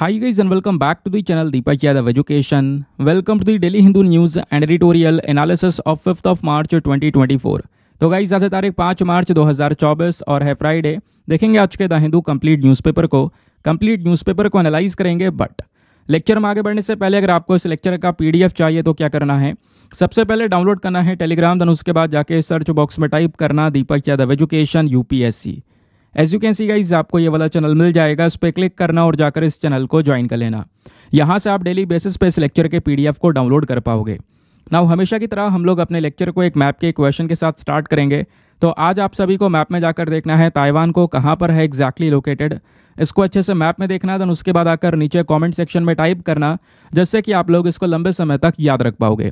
Hi guys and welcome back to the channel Deepak Yadav Education. Welcome to the Daily Hindu News and Editorial Analysis of 5th of March 2024. तो guys आज तारीख 5 मार्च 2024 और है Friday देखेंगे आज के the Hindu complete newspaper को complete newspaper को एनालाइज करेंगे बट लेक्चर में आगे बढ़ने से पहले अगर आपको इस लेक्चर का पीडीएफ चाहिए तो क्या करना है सबसे पहले डाउनलोड करना है टेलीग्राम दिन उसके बाद जाके सर्च बॉक्स में टाइप करना Deepak Yadav education UPSC as you can see guys आपको ये वाला चैनल मिल जाएगा इस पर क्लिक करना और जाकर इस चैनल को ज्वाइन कर लेना यहाँ से आप डेली बेसिस पे इस लेक्चर के पीडीएफ को डाउनलोड कर पाओगे ना हमेशा की तरह हम लोग अपने लेक्चर को एक मैप के क्वेश्चन के साथ स्टार्ट करेंगे तो आज आप सभी को मैप में जाकर देखना है ताइवान को कहाँ पर है एग्जैक्टली लोकेटेड इसको अच्छे से मैप में देखना देन उसके बाद आकर नीचे कमेंट सेक्शन में टाइप करना जिससे कि आप लोग इसको लंबे समय तक याद रख पाओगे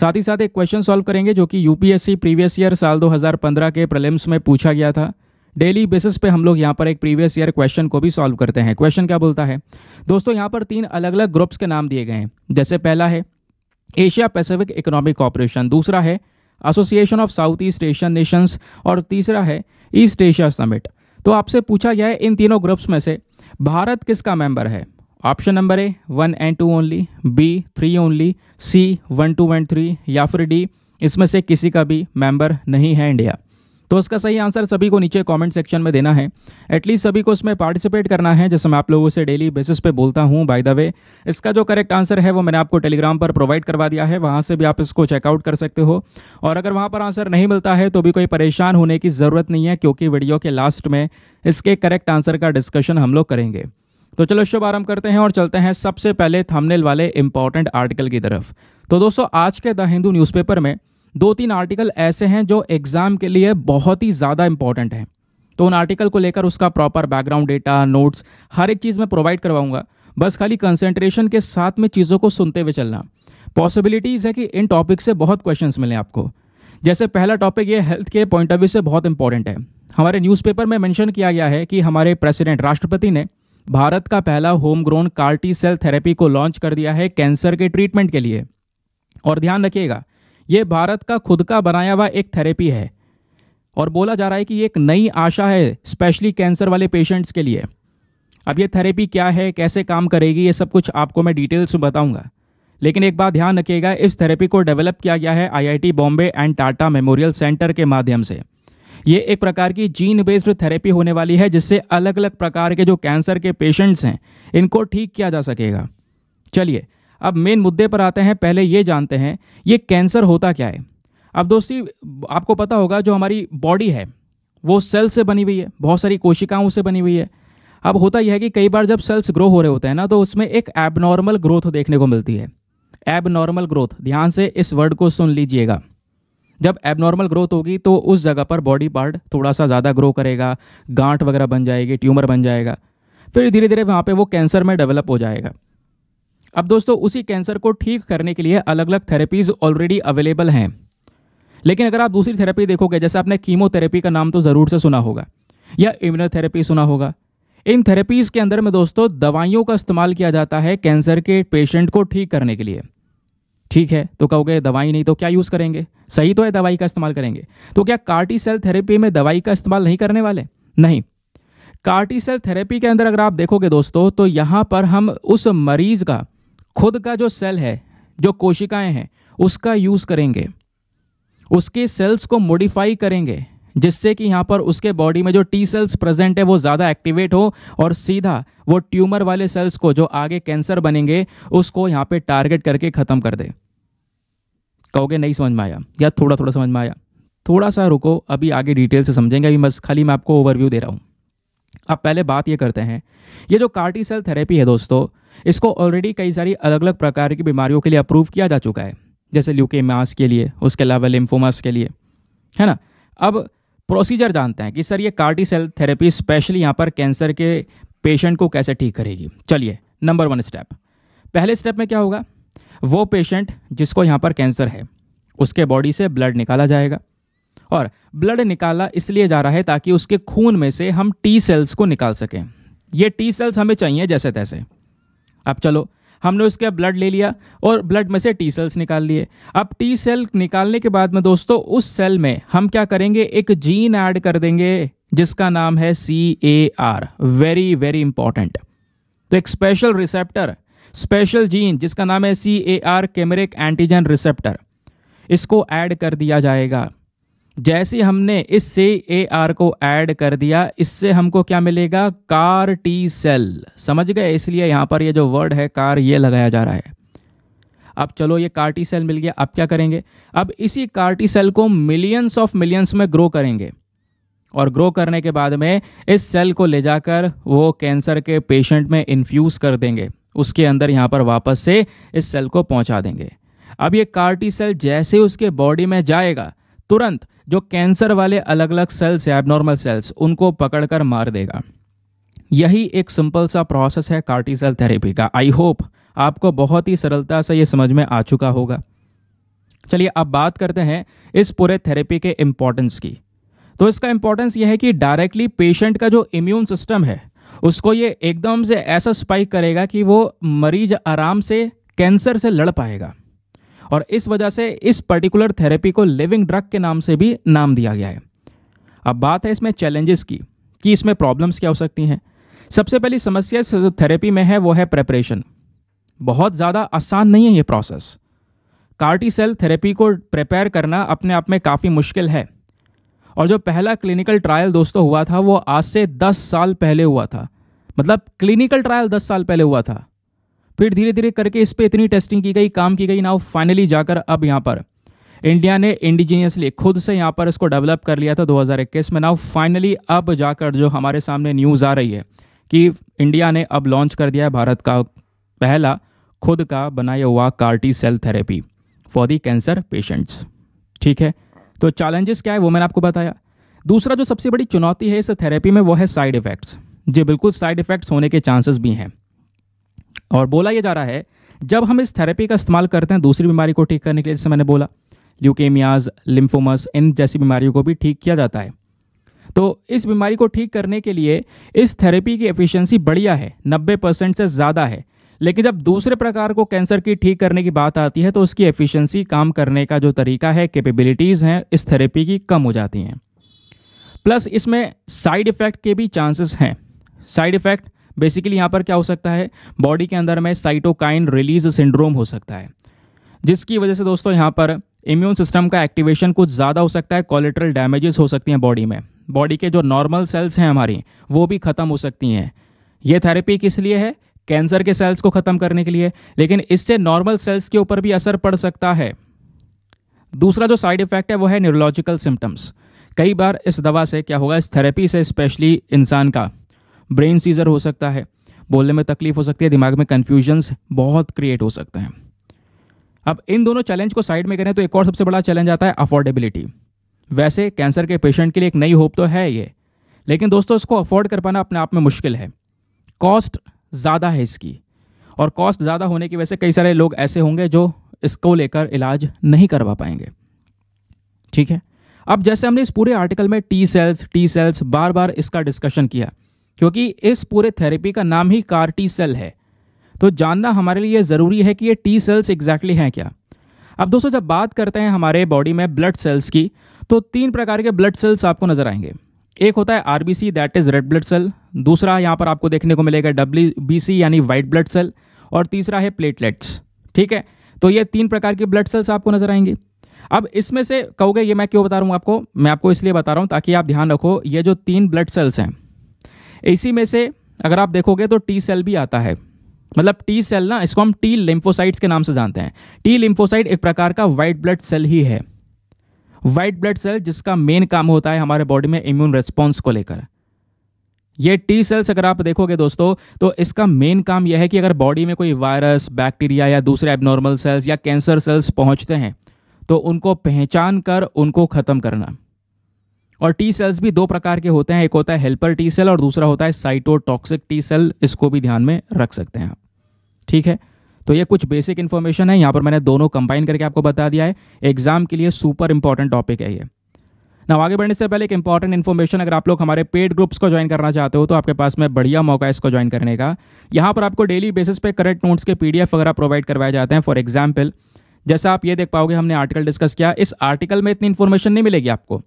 साथ ही साथ एक क्वेश्चन सॉल्व करेंगे जो कि यूपीएससी प्रीवियस ईयर साल 2015 के प्रलिम्स में पूछा गया था डेली बेसिस पे हम लोग यहाँ पर एक प्रीवियस ईयर क्वेश्चन को भी सॉल्व करते हैं क्वेश्चन क्या बोलता है दोस्तों यहाँ पर तीन अलग अलग ग्रुप्स के नाम दिए गए हैं जैसे पहला है एशिया पैसिफिक इकोनॉमिक कॉपरेशन दूसरा है Association of South East Asian Nations और तीसरा है ईस्ट एशिया समिट तो आपसे पूछा गया है इन तीनों ग्रुप्स में से भारत किसका मेंबर है option number A one and two only B three only C one two and three या फिर डी इसमें से किसी का भी मेंबर नहीं है इंडिया तो उसका सही आंसर सभी को नीचे कमेंट सेक्शन में देना है एटलीस्ट सभी को उसमें पार्टिसिपेट करना है जैसे मैं आप लोगों से डेली बेसिस पे बोलता हूँ बाय द वे इसका जो करेक्ट आंसर है वो मैंने आपको टेलीग्राम पर प्रोवाइड करवा दिया है वहाँ से भी आप इसको चेकआउट कर सकते हो और अगर वहाँ पर आंसर नहीं मिलता है तो भी कोई परेशान होने की ज़रूरत नहीं है क्योंकि वीडियो के लास्ट में इसके करेक्ट आंसर का डिस्कशन हम लोग करेंगे तो चलो शुभ आरंभ करते हैं और चलते हैं सबसे पहले थमनेल वाले इंपॉर्टेंट आर्टिकल की तरफ तो दोस्तों आज के द हिंदू न्यूज़पेपर में दो तीन आर्टिकल ऐसे हैं जो एग्ज़ाम के लिए बहुत ही ज़्यादा इंपॉर्टेंट हैं तो उन आर्टिकल को लेकर उसका प्रॉपर बैकग्राउंड डेटा नोट्स हर एक चीज़ मैं प्रोवाइड करवाऊंगा बस खाली कंसेंट्रेशन के साथ में चीज़ों को सुनते हुए चलना पॉसिबिलिटीज़ है कि इन टॉपिक से बहुत क्वेश्चंस मिले आपको जैसे पहला टॉपिक ये हेल्थ के पॉइंट ऑफ व्यू से बहुत इंपॉर्टेंट है हमारे न्यूज़पेपर में मेंशन किया गया है कि हमारे प्रेसिडेंट राष्ट्रपति ने भारत का पहला home grown CAR T cell therapy को लॉन्च कर दिया है कैंसर के ट्रीटमेंट के लिए और ध्यान रखिएगा ये भारत का खुद का बनाया हुआ एक थेरेपी है और बोला जा रहा है कि ये एक नई आशा है स्पेशली कैंसर वाले पेशेंट्स के लिए अब ये थेरेपी क्या है कैसे काम करेगी ये सब कुछ आपको मैं डिटेल्स में बताऊंगा लेकिन एक बात ध्यान रखिएगा इस थेरेपी को डेवलप किया गया है IIT Bombay and Tata Memorial Centre के माध्यम से ये एक प्रकार की जीन बेस्ड थेरेपी होने वाली है जिससे अलग अलग प्रकार के जो कैंसर के पेशेंट्स हैं इनको ठीक किया जा सकेगा चलिए अब मेन मुद्दे पर आते हैं पहले ये जानते हैं ये कैंसर होता क्या है अब दोस्ती आपको पता होगा जो हमारी बॉडी है वो सेल से बनी हुई है बहुत सारी कोशिकाओं से बनी हुई है अब होता यह है कि कई बार जब सेल्स ग्रो हो रहे होते हैं ना तो उसमें एक एबनॉर्मल ग्रोथ देखने को मिलती है एबनॉर्मल ग्रोथ ध्यान से इस वर्ड को सुन लीजिएगा जब एबनॉर्मल ग्रोथ होगी तो उस जगह पर बॉडी पार्ट थोड़ा सा ज़्यादा ग्रो करेगा गांठ वगैरह बन जाएगी ट्यूमर बन जाएगा फिर धीरे धीरे वहाँ पे वो कैंसर में डेवलप हो जाएगा अब दोस्तों उसी कैंसर को ठीक करने के लिए अलग अलग थेरेपीज ऑलरेडी अवेलेबल हैं लेकिन अगर आप दूसरी थेरेपी देखोगे जैसे आपने कीमोथेरेपी का नाम तो ज़रूर से सुना होगा या इम्यूनोथेरेपी सुना होगा इन थेरेपीज़ के अंदर में दोस्तों दवाइयों का इस्तेमाल किया जाता है कैंसर के पेशेंट को ठीक करने के लिए ठीक है तो कहोगे दवाई नहीं तो क्या यूज़ करेंगे सही तो है दवाई का इस्तेमाल करेंगे तो क्या कार्टी सेल थेरेपी में दवाई का इस्तेमाल नहीं करने वाले नहीं कार्टी सेल थेरेपी के अंदर अगर आप देखोगे दोस्तों तो यहां पर हम उस मरीज का खुद का जो सेल है जो कोशिकाएं हैं उसका यूज़ करेंगे उसके सेल्स को मॉडिफाई करेंगे जिससे कि यहाँ पर उसके बॉडी में जो टी सेल्स प्रेजेंट है वो ज़्यादा एक्टिवेट हो और सीधा वो ट्यूमर वाले सेल्स को जो आगे कैंसर बनेंगे उसको यहाँ पे टारगेट करके ख़त्म कर दे कहोगे नहीं समझ में आया या थोड़ा थोड़ा समझ में आया थोड़ा सा रुको अभी आगे डिटेल से समझेंगे अभी बस खाली मैं आपको ओवरव्यू दे रहा हूँ अब पहले बात ये करते हैं ये जो कार्टी सेल थेरेपी है दोस्तों इसको ऑलरेडी कई सारी अलग अलग प्रकार की बीमारियों के लिए अप्रूव किया जा चुका है जैसे ल्यूके मास के लिए उसके अलावा लिम्फोमास के लिए है ना अब प्रोसीजर जानते हैं कि सर ये कार्टी सेल थेरेपी स्पेशली यहाँ पर कैंसर के पेशेंट को कैसे ठीक करेगी चलिए नंबर वन स्टेप पहले स्टेप में क्या होगा वो पेशेंट जिसको यहाँ पर कैंसर है उसके बॉडी से ब्लड निकाला जाएगा और ब्लड निकाला इसलिए जा रहा है ताकि उसके खून में से हम टी सेल्स को निकाल सकें ये टी सेल्स हमें चाहिए जैसे तैसे अब चलो हमने उसके ब्लड ले लिया और ब्लड में से टी सेल्स निकाल लिए अब टी सेल निकालने के बाद में दोस्तों उस सेल में हम क्या करेंगे एक जीन ऐड कर देंगे जिसका नाम है C A R very very important तो एक स्पेशल रिसेप्टर स्पेशल जीन जिसका नाम है C A R chimeric antigen receptor इसको ऐड कर दिया जाएगा जैसे हमने इस से ए आर को ऐड कर दिया इससे हमको क्या मिलेगा कार टी सेल समझ गए इसलिए यहाँ पर ये जो वर्ड है कार ये लगाया जा रहा है अब चलो ये कार्टी सेल मिल गया अब क्या करेंगे अब इसी कार्टी सेल को मिलियंस ऑफ मिलियंस में ग्रो करेंगे और ग्रो करने के बाद में इस सेल को ले जाकर वो कैंसर के पेशेंट में इन्फ्यूज़ कर देंगे उसके अंदर यहाँ पर वापस से इस सेल को पहुँचा देंगे अब ये कार्टी सेल जैसे उसके बॉडी में जाएगा तुरंत जो कैंसर वाले अलग अलग सेल्स हैं एबनॉर्मल सेल्स उनको पकड़कर मार देगा यही एक सिंपल सा प्रोसेस है कार्टी सेल थेरेपी का आई होप आपको बहुत ही सरलता से ये समझ में आ चुका होगा चलिए अब बात करते हैं इस पूरे थेरेपी के इम्पोर्टेंस की तो इसका इम्पोर्टेंस यह है कि डायरेक्टली पेशेंट का जो इम्यून सिस्टम है उसको ये एकदम से ऐसा स्पाइक करेगा कि वो मरीज आराम से कैंसर से लड़ पाएगा और इस वजह से इस पर्टिकुलर थेरेपी को लिविंग ड्रग के नाम से भी नाम दिया गया है अब बात है इसमें चैलेंजेस की कि इसमें प्रॉब्लम्स क्या हो सकती हैं सबसे पहली समस्या इस थेरेपी में है वो है प्रेपरेशन बहुत ज़्यादा आसान नहीं है ये प्रोसेस कार्टी सेल थेरेपी को प्रिपेयर करना अपने आप में काफ़ी मुश्किल है और जो पहला क्लिनिकल ट्रायल दोस्तों हुआ था वो आज से 10 साल पहले हुआ था मतलब क्लिनिकल ट्रायल 10 साल पहले हुआ था फिर धीरे धीरे करके इस पर इतनी टेस्टिंग की गई काम की गई नाउ फाइनली जाकर अब यहाँ पर इंडिया ने इंडिजीनियसली खुद से यहाँ पर इसको डेवलप कर लिया था 2021 में ना फाइनली अब जाकर जो हमारे सामने न्यूज़ आ रही है कि इंडिया ने अब लॉन्च कर दिया है भारत का पहला खुद का बनाया हुआ CAR T cell therapy for the cancer patients ठीक है तो चैलेंजेस क्या है वो मैंने आपको बताया दूसरा जो सबसे बड़ी चुनौती है इस थेरेपी में वो है साइड इफ़ेक्ट्स जी बिल्कुल साइड इफ़ेक्ट्स होने के चांसेस भी हैं और बोला यह जा रहा है जब हम इस थेरेपी का इस्तेमाल करते हैं दूसरी बीमारी को ठीक करने के लिए जैसे मैंने बोला ल्यूकेमियाज लिम्फोमस इन जैसी बीमारियों को भी ठीक किया जाता है तो इस बीमारी को ठीक करने के लिए इस थेरेपी की एफिशिएंसी बढ़िया है 90 परसेंट से ज़्यादा है लेकिन जब दूसरे प्रकार को कैंसर की ठीक करने की बात आती है तो उसकी एफिशिएंसी काम करने का जो तरीका है कैपेबिलिटीज़ हैं इस थेरेपी की कम हो जाती हैं प्लस इसमें साइड इफ़ेक्ट के भी चांसेस हैं साइड इफ़ेक्ट बेसिकली यहाँ पर क्या हो सकता है बॉडी के अंदर में साइटोकाइन रिलीज सिंड्रोम हो सकता है जिसकी वजह से दोस्तों यहाँ पर इम्यून सिस्टम का एक्टिवेशन कुछ ज़्यादा हो सकता है कोलेट्रल डैमेजेस हो सकती हैं बॉडी में बॉडी के जो नॉर्मल सेल्स हैं हमारी वो भी ख़त्म हो सकती हैं ये थेरेपी किस लिए है कैंसर के सेल्स को ख़त्म करने के लिए लेकिन इससे नॉर्मल सेल्स के ऊपर भी असर पड़ सकता है दूसरा जो साइड इफेक्ट है वो है न्यूरोलॉजिकल सिम्टम्स कई बार इस दवा से क्या होगा इस थेरेपी से स्पेशली इंसान का ब्रेन सीजर हो सकता है बोलने में तकलीफ हो सकती है दिमाग में कन्फ्यूजन्स बहुत क्रिएट हो सकते हैं अब इन दोनों चैलेंज को साइड में करें तो एक और सबसे बड़ा चैलेंज आता है अफोर्डेबिलिटी वैसे कैंसर के पेशेंट के लिए एक नई होप तो है ये लेकिन दोस्तों इसको अफोर्ड कर पाना अपने आप में मुश्किल है कॉस्ट ज़्यादा है इसकी और कॉस्ट ज़्यादा होने की वजह से कई सारे लोग ऐसे होंगे जो इसको लेकर इलाज नहीं करवा पाएंगे ठीक है अब जैसे हमने इस पूरे आर्टिकल में टी सेल्स टी सेल्स बार बार इसका डिस्कशन किया क्योंकि इस पूरे थेरेपी का नाम ही कार टी सेल है तो जानना हमारे लिए ज़रूरी है कि ये टी सेल्स एग्जैक्टली हैं क्या अब दोस्तों जब बात करते हैं हमारे बॉडी में ब्लड सेल्स की तो तीन प्रकार के ब्लड सेल्स आपको नजर आएंगे एक होता है RBC that is red blood cell दूसरा यहाँ पर आपको देखने को मिलेगा डब्ल्यू यानी व्हाइट ब्लड सेल और तीसरा है प्लेटलेट्स ठीक है तो ये तीन प्रकार के ब्लड सेल्स आपको नजर आएंगे अब इसमें से कहोगे ये मैं क्यों बता रहा हूँ आपको मैं आपको इसलिए बता रहा हूँ ताकि आप ध्यान रखो ये जो तीन ब्लड सेल्स हैं इसी में से अगर आप देखोगे तो टी सेल भी आता है मतलब टी सेल ना इसको हम टी लिम्फोसाइट्स के नाम से जानते हैं टी लिम्फोसाइट एक प्रकार का वाइट ब्लड सेल ही है वाइट ब्लड सेल जिसका मेन काम होता है हमारे बॉडी में इम्यून रेस्पॉन्स को लेकर ये टी सेल्स अगर आप देखोगे दोस्तों तो इसका मेन काम यह है कि अगर बॉडी में कोई वायरस बैक्टीरिया या दूसरे एबनॉर्मल सेल्स या कैंसर सेल्स पहुंचते हैं तो उनको पहचान कर उनको ख़त्म करना और टी सेल्स भी दो प्रकार के होते हैं एक होता है हेल्पर टी सेल और दूसरा होता है साइटोटॉक्सिक टी सेल इसको भी ध्यान में रख सकते हैं आप ठीक है तो ये कुछ बेसिक इन्फॉर्मेशन है यहाँ पर मैंने दोनों कंबाइन करके आपको बता दिया है एग्जाम के लिए सुपर इंपॉर्टेंट टॉपिक है ये ना आगे बढ़ने से पहले एक इंपॉर्टेंट इन्फॉर्मेशन अगर आप लोग हमारे पेड ग्रुप्स को ज्वाइन करना चाहते हो तो आपके पास में बढ़िया मौका है इसको ज्वाइन करने का यहाँ पर आपको डेली बेसिस पे करेंट नोट्स के पी वगैरह प्रोवाइड करवाए जाते हैं फॉर एग्जाम्पल जैसा आप ये देख पाओगे हमने आर्टिकल डिस्कस किया इस आर्टिकल में इतनी इन्फॉर्मेशन नहीं मिलेगी आपको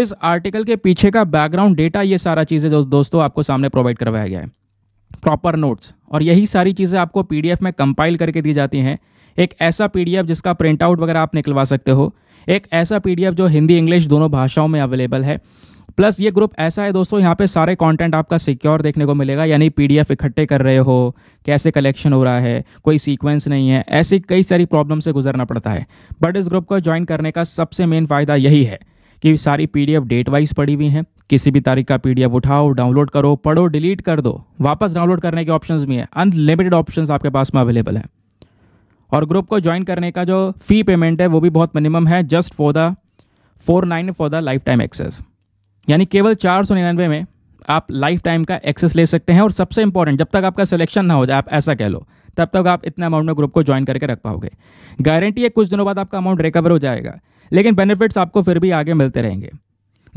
इस आर्टिकल के पीछे का बैकग्राउंड डेटा ये सारा चीज़ें जो दोस्तों आपको सामने प्रोवाइड करवाया गया है प्रॉपर नोट्स और यही सारी चीज़ें आपको पीडीएफ में कंपाइल करके दी जाती हैं एक ऐसा पीडीएफ जिसका प्रिंट आउट वगैरह आप निकलवा सकते हो एक ऐसा पीडीएफ जो हिंदी इंग्लिश दोनों भाषाओं में अवेलेबल है प्लस ये ग्रुप ऐसा है दोस्तों यहाँ पे सारे कंटेंट आपका सिक्योर देखने को मिलेगा यानी पीडीएफ इकट्ठे कर रहे हो कैसे कलेक्शन हो रहा है कोई सीक्वेंस नहीं है ऐसी कई सारी प्रॉब्लम से गुजरना पड़ता है बट इस ग्रुप को ज्वाइन करने का सबसे मेन फ़ायदा यही है इसकी सारी पीडीएफ डेट वाइज पड़ी हुई हैं किसी भी तारीख का पीडीएफ उठाओ डाउनलोड करो पढ़ो डिलीट कर दो वापस डाउनलोड करने के ऑप्शन भी हैं अनलिमिटेड ऑप्शन आपके पास में अवेलेबल हैं और ग्रुप को ज्वाइन करने का जो फी पेमेंट है वो भी बहुत मिनिमम है just for the four nine for the lifetime access यानी केवल चार सौ निन्यानवे में आप लाइफ टाइम का एक्सेस ले सकते हैं और सबसे इंपॉर्टेंट जब तक आपका सिलेक्शन ना हो जाए आप ऐसा कह लो तब तक आप इतना अमाउंट में ग्रुप को ज्वाइन करके रख पाओगे गारंटी है कुछ दिनों बाद आपका अमाउंट रिकवर हो जाएगा लेकिन बेनिफिट्स आपको फिर भी आगे मिलते रहेंगे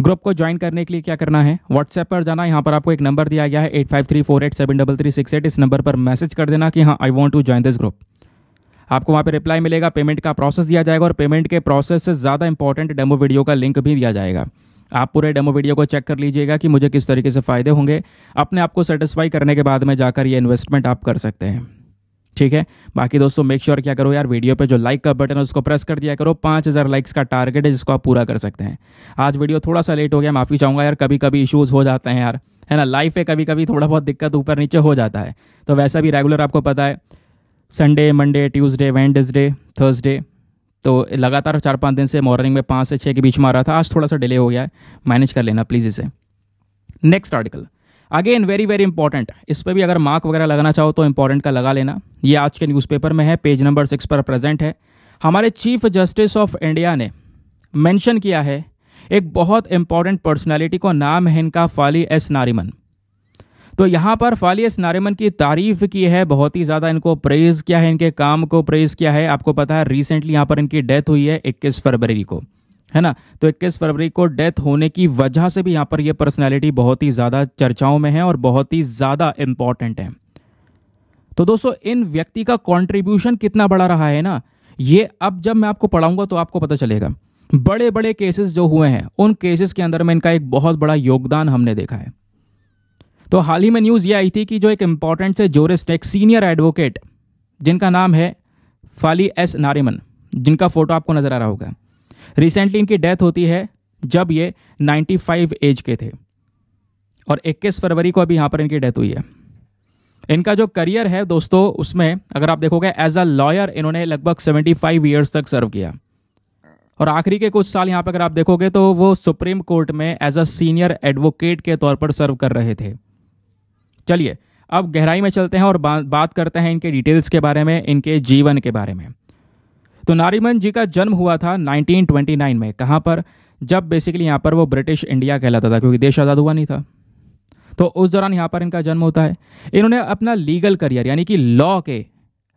ग्रुप को ज्वाइन करने के लिए क्या करना है व्हाट्सएप पर जाना यहाँ पर आपको एक नंबर दिया गया है eight five three four eight seven double three six eight इस नंबर पर मैसेज कर देना कि हाँ I want to join this group आपको वहाँ पर रिप्लाई मिलेगा पेमेंट का प्रोसेस दिया जाएगा और पेमेंट के प्रोसेस से ज़्यादा इंपॉर्टेंट डेमो वीडियो का लिंक भी दिया जाएगा आप पूरे डेमो वीडियो को चेक कर लीजिएगा कि मुझे किस तरीके से फ़ायदे होंगे अपने आप को सेटिस्फाई करने के बाद में जाकर ये इन्वेस्टमेंट आप कर सकते हैं ठीक है बाकी दोस्तों मेक श्योर sure क्या करो यार वीडियो पे जो लाइक का बटन है उसको प्रेस कर दिया करो पाँच हज़ार लाइक्स का टारगेट है जिसको आप पूरा कर सकते हैं आज वीडियो थोड़ा सा लेट हो गया माफ़ी चाहूँगा यार कभी कभी इशूज़ हो जाते हैं यार है ना लाइफ पे कभी कभी थोड़ा बहुत दिक्कत ऊपर नीचे हो जाता है तो वैसा भी रेगुलर आपको पता है Sunday Monday Tuesday Wednesday Thursday तो लगातार चार पाँच दिन से मॉर्निंग में पाँच से छः के बीच में आ रहा था आज थोड़ा सा डिले हो गया है मैनेज कर लेना प्लीज़ इसे next article again very very important इस पर भी अगर मार्क वगैरह लगाना चाहो तो इंपॉर्टेंट का लगा लेना ये आज के न्यूज़पेपर में है पेज नंबर सिक्स पर प्रेजेंट है हमारे चीफ जस्टिस ऑफ इंडिया ने मेंशन किया है एक बहुत इंपॉर्टेंट पर्सनालिटी को नाम है इनका फाली एस नारीमन तो यहाँ पर फाली एस नारीमन की तारीफ की है बहुत ही ज़्यादा इनको प्रेज़ किया है इनके काम को प्रेज़ किया है आपको पता है रिसेंटली यहाँ पर इनकी डेथ हुई है इक्कीस फरवरी को है ना तो 21 फरवरी को डेथ होने की वजह से भी यहां पर यह पर्सनैलिटी बहुत ही ज़्यादा चर्चाओं में है और बहुत ही ज़्यादा इंपॉर्टेंट है तो दोस्तों इन व्यक्ति का कंट्रीब्यूशन कितना बड़ा रहा है ना ये अब जब मैं आपको पढ़ाऊंगा तो आपको पता चलेगा बड़े बड़े केसेस जो हुए हैं उन केसेस के अंदर में इनका एक बहुत बड़ा योगदान हमने देखा है तो हाल ही में न्यूज़ ये आई थी कि जो एक इंपॉर्टेंट से जोरिस्ट एक सीनियर एडवोकेट जिनका नाम है फाली एस नारीमन जिनका फोटो आपको नजर आ रहा होगा रिसेंटली इनकी डेथ होती है जब ये 95 एज के थे और 21 फरवरी को अभी यहाँ पर इनकी डेथ हुई है इनका जो करियर है दोस्तों उसमें अगर आप देखोगे एज अ लॉयर इन्होंने लगभग 75 ईयर्स तक सर्व किया और आखिरी के कुछ साल यहाँ पर अगर आप देखोगे तो वो सुप्रीम कोर्ट में एज अ सीनियर एडवोकेट के तौर पर सर्व कर रहे थे चलिए अब गहराई में चलते हैं और बात करते हैं इनके डिटेल्स के बारे में इनके जीवन के बारे में तो नारीमन जी का जन्म हुआ था 1929 में कहाँ पर जब बेसिकली यहाँ पर वो ब्रिटिश इंडिया कहलाता था क्योंकि देश आज़ाद हुआ नहीं था तो उस दौरान यहाँ पर इनका जन्म होता है इन्होंने अपना लीगल करियर यानी कि लॉ के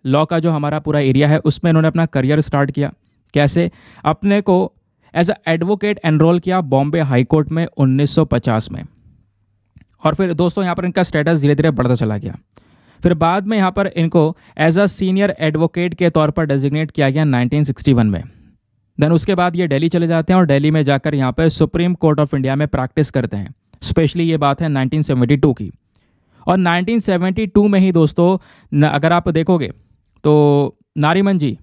लॉ का जो हमारा पूरा एरिया है उसमें इन्होंने अपना करियर स्टार्ट किया कैसे अपने को एज अ एडवोकेट एनरोल किया बॉम्बे हाईकोर्ट में 1950 में और फिर दोस्तों यहाँ पर इनका स्टेटस धीरे धीरे बढ़ता चला गया फिर बाद में यहाँ पर इनको एज अ सीनियर एडवोकेट के तौर पर डेजिग्नेट किया गया 1961 में देन उसके बाद ये दिल्ली चले जाते हैं और दिल्ली में जाकर यहाँ पर सुप्रीम कोर्ट ऑफ इंडिया में प्रैक्टिस करते हैं स्पेशली ये बात है 1972 की और 1972 में ही दोस्तों अगर आप देखोगे तो नारीमन जी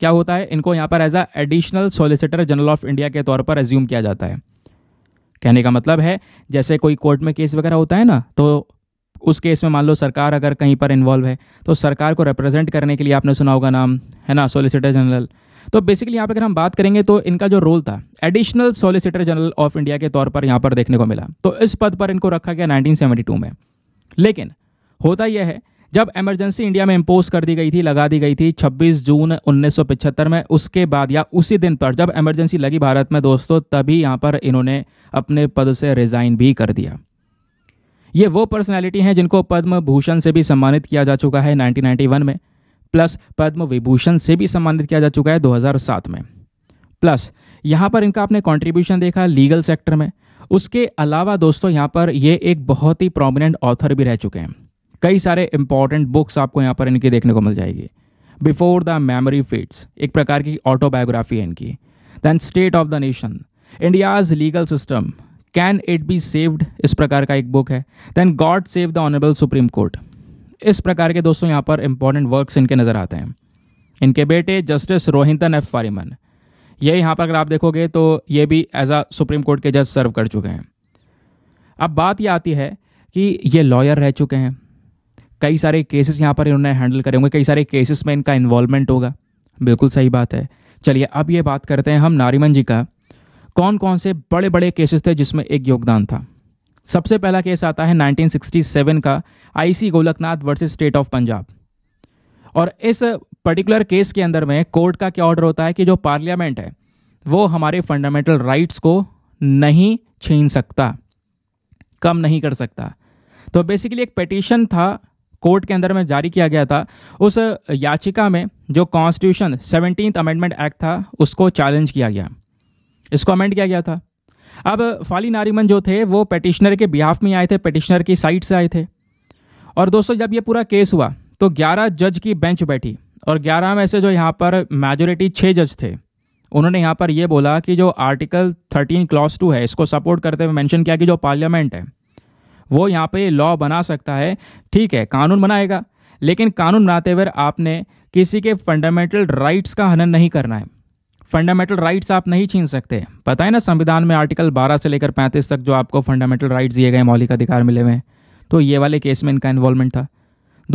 क्या होता है इनको यहाँ पर as a additional solicitor general of India के तौर पर एज्यूम किया जाता है कहने का मतलब है जैसे कोई कोर्ट में केस वगैरह होता है ना तो उस केस में मान लो सरकार अगर कहीं पर इन्वॉल्व है तो सरकार को रिप्रेजेंट करने के लिए आपने सुना होगा नाम है ना सोलिसिटर जनरल तो बेसिकली यहाँ पर अगर हम बात करेंगे तो इनका जो रोल था additional solicitor general of India के तौर पर यहाँ पर देखने को मिला तो इस पद पर इनको रखा गया नाइनटीन में लेकिन होता यह है जब इमरजेंसी इंडिया में इम्पोज कर दी गई थी लगा दी गई थी 26 जून 1975 में उसके बाद या उसी दिन पर जब इमरजेंसी लगी भारत में दोस्तों तभी यहाँ पर इन्होंने अपने पद से रिजाइन भी कर दिया ये वो पर्सनैलिटी हैं जिनको पद्म भूषण से भी सम्मानित किया जा चुका है 1991 में प्लस पद्म विभूषण से भी सम्मानित किया जा चुका है 2007 में प्लस यहाँ पर इनका आपने कॉन्ट्रीब्यूशन देखा लीगल सेक्टर में उसके अलावा दोस्तों यहाँ पर ये एक बहुत ही प्रोमिनेंट ऑथर भी रह चुके हैं कई सारे इंपॉर्टेंट बुक्स आपको यहाँ पर इनकी देखने को मिल जाएगी बिफोर द मेमोरी फिट्स एक प्रकार की ऑटोबायोग्राफी है इनकी then state of the nation India's legal system can it be saved इस प्रकार का एक बुक है then God save the honourable Supreme Court इस प्रकार के दोस्तों यहाँ पर इंपॉर्टेंट वर्क्स इनके नज़र आते हैं इनके बेटे जस्टिस रोहिंतन एफ फारिमन ये यहाँ पर अगर आप देखोगे तो ये भी एज आ सुप्रीम कोर्ट के जज सर्व कर चुके हैं अब बात यह आती है कि ये लॉयर रह चुके हैं कई सारे केसेस यहाँ पर इन्होंने हैंडल करे होंगे कई सारे केसेस में इनका इन्वॉल्वमेंट होगा बिल्कुल सही बात है चलिए अब ये बात करते हैं हम नारीमन जी का कौन कौन से बड़े बड़े केसेस थे जिसमें एक योगदान था सबसे पहला केस आता है 1967 का IC Golaknath versus State of Punjab और इस पर्टिकुलर केस के अंदर में कोर्ट का क्या ऑर्डर होता है कि जो पार्लियामेंट है वो हमारे फंडामेंटल राइट्स को नहीं छीन सकता कम नहीं कर सकता तो बेसिकली एक पटिशन था कोर्ट के अंदर में जारी किया गया था उस याचिका में जो कॉन्स्टिट्यूशन सेवनटीन अमेंडमेंट एक्ट था उसको चैलेंज किया गया इसको अमेंड किया गया था अब फाली नारीमन जो थे वो पटिशनर के बिहाफ में आए थे पटिशनर की साइड से आए थे और दोस्तों जब ये पूरा केस हुआ तो 11 जज की बेंच बैठी और 11 में से जो यहाँ पर मेजोरिटी छः जज थे उन्होंने यहाँ पर यह बोला कि जो आर्टिकल 13 क्लास टू है इसको सपोर्ट करते हुए मेंशन किया कि जो पार्लियामेंट है वो यहाँ पर लॉ बना सकता है ठीक है कानून बनाएगा लेकिन कानून बनाते हुए आपने किसी के फंडामेंटल राइट्स का हनन नहीं करना है फंडामेंटल राइट्स आप नहीं छीन सकते पता है ना संविधान में आर्टिकल 12 से लेकर 35 तक जो आपको फंडामेंटल राइट्स दिए गए मौलिक अधिकार मिले हुए हैं तो ये वाले केस में इनका इन्वॉल्वमेंट था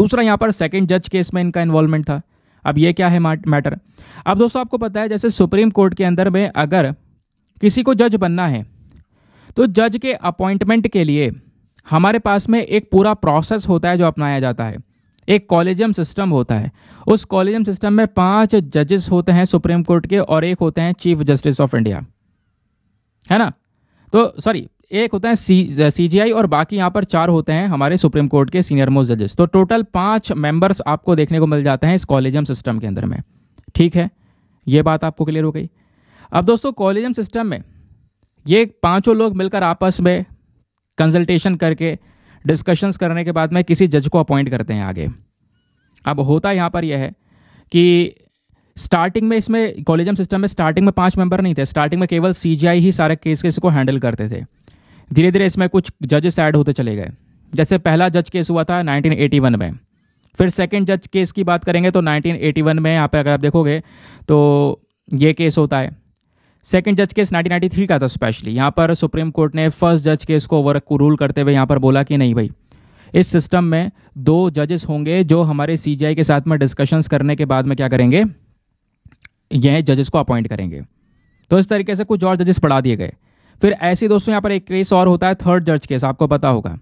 दूसरा यहाँ पर सेकेंड जज केस में इनका इन्वॉल्वमेंट था अब ये क्या है मैटर अब दोस्तों आपको पता है जैसे सुप्रीम कोर्ट के अंदर में अगर किसी को जज बनना है तो जज के अपॉइंटमेंट के लिए हमारे पास में एक पूरा प्रोसेस होता है जो अपनाया जाता है एक कॉलेजियम सिस्टम होता है उस कॉलेजियम सिस्टम में पांच जजेस होते हैं सुप्रीम कोर्ट के और एक होते हैं चीफ जस्टिस ऑफ इंडिया है ना तो सॉरी एक होता है सी सीजीआई और बाकी यहाँ पर चार होते हैं हमारे सुप्रीम कोर्ट के सीनियर मोस्ट जजेस तो टोटल पांच मेंबर्स आपको देखने को मिल जाते हैं इस कॉलेजियम सिस्टम के अंदर में ठीक है ये बात आपको क्लियर हो गई अब दोस्तों कॉलेजियम सिस्टम में ये पांचों लोग मिलकर आपस में कंसल्टेशन करके डिस्कशंस करने के बाद में किसी जज को अपॉइंट करते हैं आगे अब होता यहाँ पर यह है कि स्टार्टिंग में इसमें कॉलेजम सिस्टम में स्टार्टिंग में पांच मेंबर नहीं थे स्टार्टिंग में केवल सी ही सारे केस केस को हैंडल करते थे धीरे धीरे इसमें कुछ जजेस ऐड होते चले गए जैसे पहला जज केस हुआ था 1981 में फिर सेकेंड जज केस की बात करेंगे तो 1981 में यहाँ पर अगर आप देखोगे तो ये केस होता है सेकेंड जज केस 1993 का था स्पेशली यहाँ पर सुप्रीम कोर्ट ने फर्स्ट जज केस को ओवर रूल करते हुए यहाँ पर बोला कि नहीं भाई इस सिस्टम में दो जजेस होंगे जो हमारे सी के साथ में डिस्कशंस करने के बाद में क्या करेंगे यह जजेस को अपॉइंट करेंगे तो इस तरीके से कुछ और जजेस पढ़ा दिए गए फिर ऐसे दोस्तों यहाँ पर एक केस और होता है थर्ड जज केस आपको पता होगा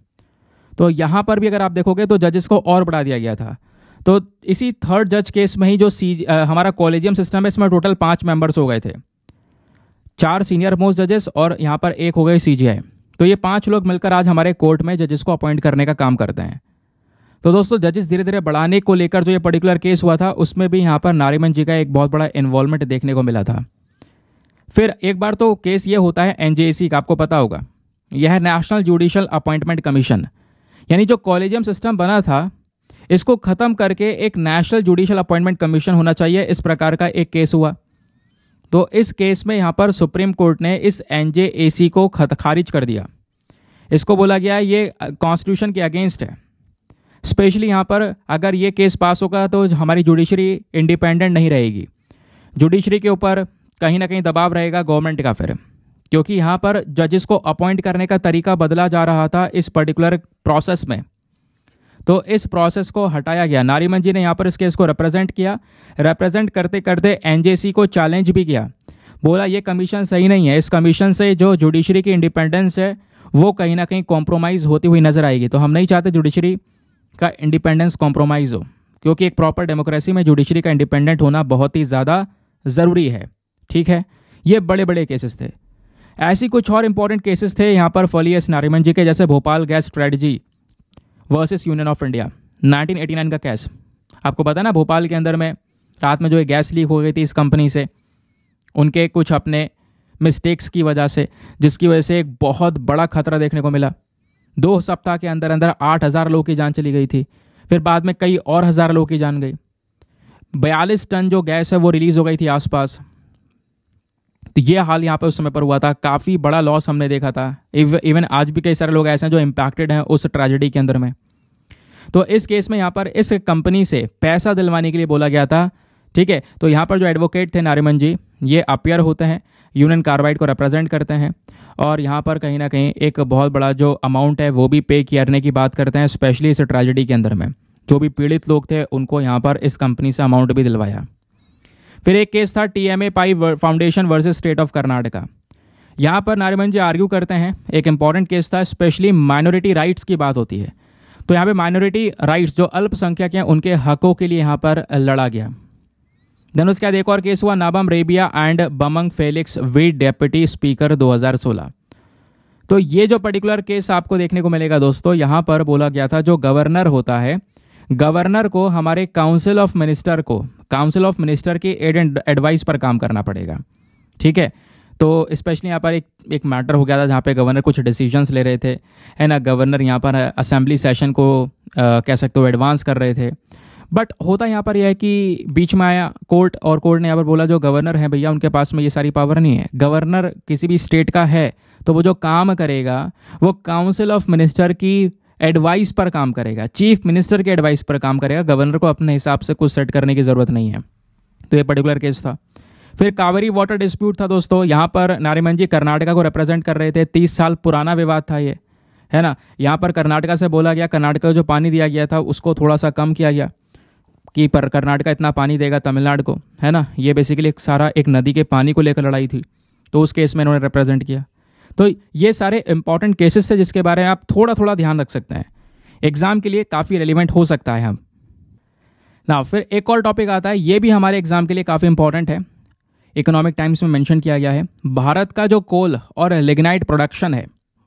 तो यहाँ पर भी अगर आप देखोगे तो जजेस को और बढ़ा दिया गया था तो इसी थर्ड जज केस में ही जो सी हमारा कॉलेजियम सिस्टम है इसमें टोटल पाँच मेंबर्स हो गए थे चार सीनियर मोस्ट जजेस और यहाँ पर एक हो गए सी तो ये पाँच लोग मिलकर आज हमारे कोर्ट में जजेस को अपॉइंट करने का काम करते हैं तो दोस्तों जजेस धीरे धीरे बढ़ाने को लेकर जो ये पर्टिकुलर केस हुआ था उसमें भी यहाँ पर नारीमन जी का एक बहुत बड़ा इन्वॉल्वमेंट देखने को मिला था फिर एक बार तो केस ये होता है एनजेएसी का आपको पता होगा यह है नेशनल जुडिशल अपॉइंटमेंट कमीशन यानी जो कॉलेजियम सिस्टम बना था इसको ख़त्म करके एक नेशनल जुडिशल अपॉइंटमेंट कमीशन होना चाहिए इस प्रकार का एक केस हुआ तो इस केस में यहाँ पर सुप्रीम कोर्ट ने इस एन को खारिज कर दिया इसको बोला गया ये कॉन्स्टिट्यूशन के अगेंस्ट है स्पेशली यहाँ पर अगर ये केस पास होगा तो हमारी जुडिशरी इंडिपेंडेंट नहीं रहेगी जुडिशरी के ऊपर कहीं ना कहीं दबाव रहेगा गवर्नमेंट का फिर क्योंकि यहाँ पर जजेस को अपॉइंट करने का तरीका बदला जा रहा था इस पर्टिकुलर प्रोसेस में तो इस प्रोसेस को हटाया गया नारीमन जी ने यहाँ पर इस केस को रिप्रेजेंट किया रिप्रेजेंट करते करते एनजेसी को चैलेंज भी किया बोला ये कमीशन सही नहीं है इस कमीशन से जो जुडिशरी की इंडिपेंडेंस है वो कहीं ना कहीं कॉम्प्रोमाइज़ होती हुई नज़र आएगी तो हम नहीं चाहते जुडिशरी का इंडिपेंडेंस कॉम्प्रोमाइज़ हो क्योंकि एक प्रॉपर डेमोक्रेसी में जुडिशरी का इंडिपेंडेंट होना बहुत ही ज़्यादा ज़रूरी है ठीक है ये बड़े बड़े केसेस थे ऐसी कुछ और इम्पॉर्टेंट केसेस थे यहाँ पर फलियस नारीमन जी के जैसे Bhopal gas strategy versus Union of India 1989 का केस आपको पता ना भोपाल के अंदर में रात में जो एक गैस लीक हो गई थी इस कंपनी से उनके कुछ अपने मिस्टेक्स की वजह से जिसकी वजह से एक बहुत बड़ा खतरा देखने को मिला दो सप्ताह के अंदर अंदर आठ हज़ार लोगों की जान चली गई थी फिर बाद में कई और हज़ार लोगों की जान गई बयालीस टन जो गैस है वो रिलीज़ हो गई थी आसपास तो ये हाल यहाँ पर उस समय पर हुआ था काफ़ी बड़ा लॉस हमने देखा था इवन आज भी कई सारे लोग ऐसे हैं जो इम्पैक्टेड हैं उस ट्रेजेडी के अंदर में तो इस केस में यहाँ पर इस कंपनी से पैसा दिलवाने के लिए बोला गया था ठीक है तो यहाँ पर जो एडवोकेट थे नारीमन जी ये अपियर होते हैं यूनियन कार्बाइड को रिप्रेजेंट करते हैं और यहाँ पर कहीं ना कहीं एक बहुत बड़ा जो अमाउंट है वो भी पे करने की बात करते हैं स्पेशली इस ट्रेजेडी के अंदर में जो भी पीड़ित लोग थे उनको यहाँ पर इस कंपनी से अमाउंट भी दिलवाया फिर एक केस था T M A Pai foundation versus state of Karnataka यहाँ पर नारीमन जी आर्ग्यू करते हैं एक इंपॉर्टेंट केस था स्पेशली माइनॉरिटी राइट्स की बात होती है तो यहाँ पे माइनॉरिटी राइट्स जो अल्पसंख्यक हैं उनके हकों के लिए यहाँ पर लड़ा गया देन उसके बाद एक और केस हुआ Nabam Rebia and Bamang Felix v deputy speaker 2016 तो ये जो पर्टिकुलर केस आपको देखने को मिलेगा दोस्तों यहाँ पर बोला गया था जो गवर्नर होता है गवर्नर को हमारे काउंसिल ऑफ मिनिस्टर को काउंसिल ऑफ मिनिस्टर के एड एंड एडवाइस पर काम करना पड़ेगा ठीक है तो स्पेशली यहाँ पर एक एक मैटर हो गया था जहाँ पे गवर्नर कुछ डिसीजंस ले रहे थे है ना गवर्नर यहाँ पर असेंबली सेशन को आ, कह सकते हो एडवांस कर रहे थे बट होता यहाँ पर यह है कि बीच में आया कोर्ट और कोर्ट ने यहाँ पर बोला जो गवर्नर हैं भैया उनके पास में ये सारी पावर नहीं है गवर्नर किसी भी स्टेट का है तो वो जो काम करेगा वो काउंसिल ऑफ मिनिस्टर की एडवाइस पर काम करेगा चीफ मिनिस्टर के एडवाइस पर काम करेगा गवर्नर को अपने हिसाब से कुछ सेट करने की ज़रूरत नहीं है तो ये पर्टिकुलर केस था फिर कावेरी वाटर डिस्प्यूट था दोस्तों यहाँ पर नारीमन जी कर्नाटका को रिप्रेजेंट कर रहे थे तीस साल पुराना विवाद था ये है ना यहाँ पर कर्नाटका से बोला गया कर्नाटका जो पानी दिया गया था उसको थोड़ा सा कम किया गया कि पर कर्नाटका इतना पानी देगा तमिलनाडु को है ना ये बेसिकली सारा एक नदी के पानी को लेकर लड़ाई थी तो उस केस में इन्होंने रिप्रेजेंट किया तो ये सारे इंपॉर्टेंट केसेस थे जिसके बारे में आप थोड़ा थोड़ा ध्यान रख सकते हैं एग्ज़ाम के लिए काफ़ी रेलिवेंट हो सकता है हम ना फिर एक और टॉपिक आता है ये भी हमारे एग्ज़ाम के लिए काफ़ी इंपॉर्टेंट है इकोनॉमिक टाइम्स में मेंशन किया गया है भारत का जो कोल और लिग्नाइट प्रोडक्शन है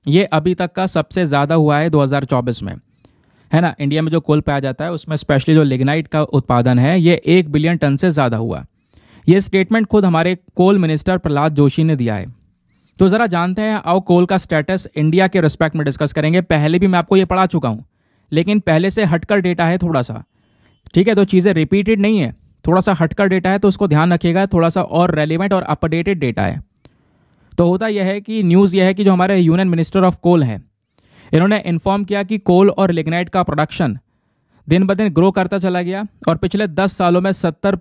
ये अभी तक का सबसे ज़्यादा हुआ है 2024 में है ना इंडिया में जो कोल पाया जाता है उसमें स्पेशली जो लिग्नाइट का उत्पादन है ये एक बिलियन टन से ज़्यादा हुआ ये स्टेटमेंट खुद हमारे कोल मिनिस्टर प्रहलाद जोशी ने दिया है तो ज़रा जानते हैं आओ कोल का स्टेटस इंडिया के रिस्पेक्ट में डिस्कस करेंगे पहले भी मैं आपको ये पढ़ा चुका हूँ लेकिन पहले से हटकर डेटा है थोड़ा सा ठीक है तो चीज़ें रिपीटेड नहीं है थोड़ा सा हटकर डेटा है तो उसको ध्यान रखिएगा थोड़ा सा और रेलिवेंट और अपडेटेड डेटा है तो होता यह है कि न्यूज़ यह है कि जो हमारे यूनियन मिनिस्टर ऑफ कोल है इन्होंने इन्फॉर्म किया कि कोल और लिग्नाइट का प्रोडक्शन दिन ब दिन ग्रो करता चला गया और पिछले 10 सालों में 70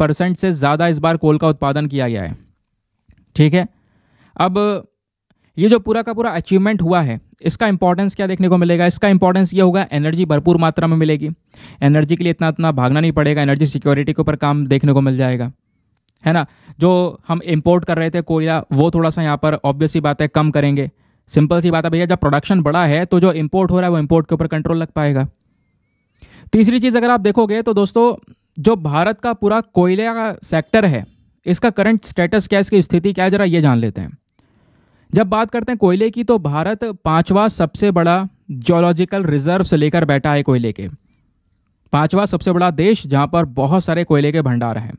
परसेंट से ज़्यादा इस बार कोल का उत्पादन किया गया है ठीक है अब ये जो पूरा का पूरा अचीवमेंट हुआ है इसका इंपॉर्टेंस क्या देखने को मिलेगा इसका इंपॉर्टेंस ये होगा एनर्जी भरपूर मात्रा में मिलेगी एनर्जी के लिए इतना इतना भागना नहीं पड़ेगा एनर्जी सिक्योरिटी के ऊपर काम देखने को मिल जाएगा है ना जो हम इम्पोर्ट कर रहे थे कोयला वो थोड़ा सा यहाँ पर ऑब्वियस बातें बात है कम करेंगे सिंपल सी बात है भैया जब प्रोडक्शन बड़ा है तो जो इम्पोर्ट हो रहा है वो इम्पोर्ट के ऊपर कंट्रोल लग पाएगा तीसरी चीज़ अगर आप देखोगे तो दोस्तों जो भारत का पूरा कोयले का सेक्टर है इसका करंट स्टेटस क्या इसकी स्थिति क्या है जरा ये जान लेते हैं जब बात करते हैं कोयले की तो भारत पांचवा सबसे बड़ा जोलॉजिकल रिजर्व से लेकर बैठा है कोयले के पांचवा सबसे बड़ा देश जहां पर बहुत सारे कोयले के भंडार हैं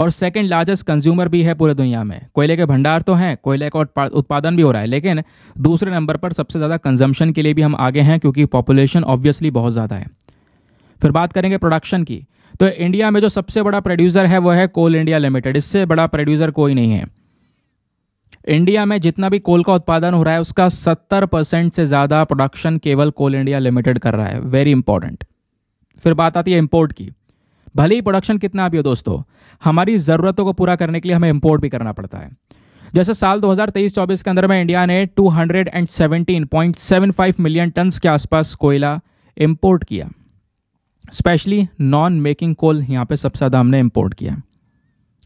और सेकंड लार्जेस्ट कंज्यूमर भी है पूरे दुनिया में कोयले के भंडार तो हैं कोयले का उत्पादन भी हो रहा है लेकिन दूसरे नंबर पर सबसे ज़्यादा कंजम्पशन के लिए भी हम आगे हैं क्योंकि पॉपुलेशन ऑब्वियसली बहुत ज़्यादा है फिर बात करेंगे प्रोडक्शन की तो इंडिया में जो सबसे बड़ा प्रोड्यूसर है वो है कोल इंडिया लिमिटेड इससे बड़ा प्रोड्यूसर कोई नहीं है इंडिया में जितना भी कोल का उत्पादन हो रहा है उसका 70 परसेंट से ज़्यादा प्रोडक्शन केवल कोल इंडिया लिमिटेड कर रहा है वेरी इंपॉर्टेंट फिर बात आती है इम्पोर्ट की भले ही प्रोडक्शन कितना भी हो दोस्तों हमारी ज़रूरतों को पूरा करने के लिए हमें इम्पोर्ट भी करना पड़ता है जैसे साल 2023-24 के अंदर में इंडिया ने 217.75 मिलियन टन्स के आसपास कोयला इंपोर्ट किया स्पेशली नॉन मेकिंग कोल यहाँ पे सबसे ज़्यादा हमने इंपोर्ट किया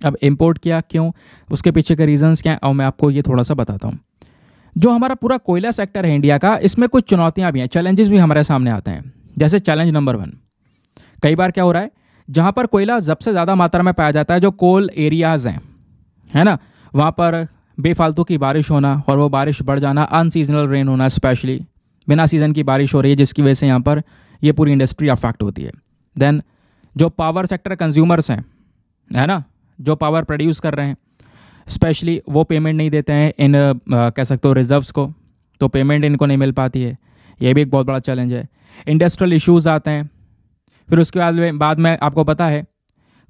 अब इम्पोर्ट किया क्यों उसके पीछे के रीजंस क्या हैं और मैं आपको ये थोड़ा सा बताता हूँ जो हमारा पूरा कोयला सेक्टर है इंडिया का इसमें कुछ चुनौतियाँ भी हैं चैलेंजेस भी हमारे सामने आते हैं जैसे चैलेंज नंबर वन कई बार क्या हो रहा है जहाँ पर कोयला सबसे ज़्यादा मात्रा में पाया जाता है जो कोल एरियाज़ हैं है ना वहाँ पर बेफालतू की बारिश होना और वो बारिश बढ़ जाना अनसीजनल रेन होना स्पेशली बिना सीज़न की बारिश हो रही है जिसकी वजह से यहाँ पर ये पूरी इंडस्ट्री अफेक्ट होती है देन जो पावर सेक्टर कंज्यूमर्स हैं है ना जो पावर प्रोड्यूस कर रहे हैं स्पेशली वो पेमेंट नहीं देते हैं इन आ, कह सकते हो रिजर्व्स को तो पेमेंट इनको नहीं मिल पाती है ये भी एक बहुत बड़ा चैलेंज है इंडस्ट्रियल इश्यूज आते हैं फिर उसके बाद में बाद में आपको पता है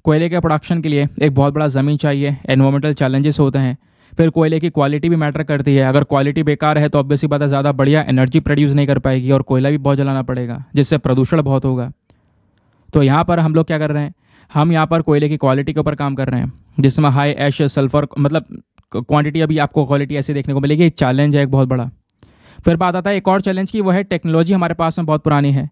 कोयले के प्रोडक्शन के लिए एक बहुत बड़ा ज़मीन चाहिए एनवायरमेंटल चैलेंजेस होते हैं फिर कोयले की क्वालिटी भी मैटर करती है अगर क्वालिटी बेकार है तो ऑब्वियसली पता ज़्यादा बढ़िया एनर्जी प्रोड्यूस नहीं कर पाएगी और कोयला भी बहुत जलाना पड़ेगा जिससे प्रदूषण बहुत होगा तो यहाँ पर हम लोग क्या कर रहे हैं हम यहाँ पर कोयले की क्वालिटी के ऊपर काम कर रहे हैं जिसमें हाई एश सल्फर मतलब क्वांटिटी अभी आपको क्वालिटी ऐसे देखने को मिलेगी चैलेंज है एक बहुत बड़ा फिर बात आता है एक और चैलेंज की वो है टेक्नोलॉजी हमारे पास में बहुत पुरानी है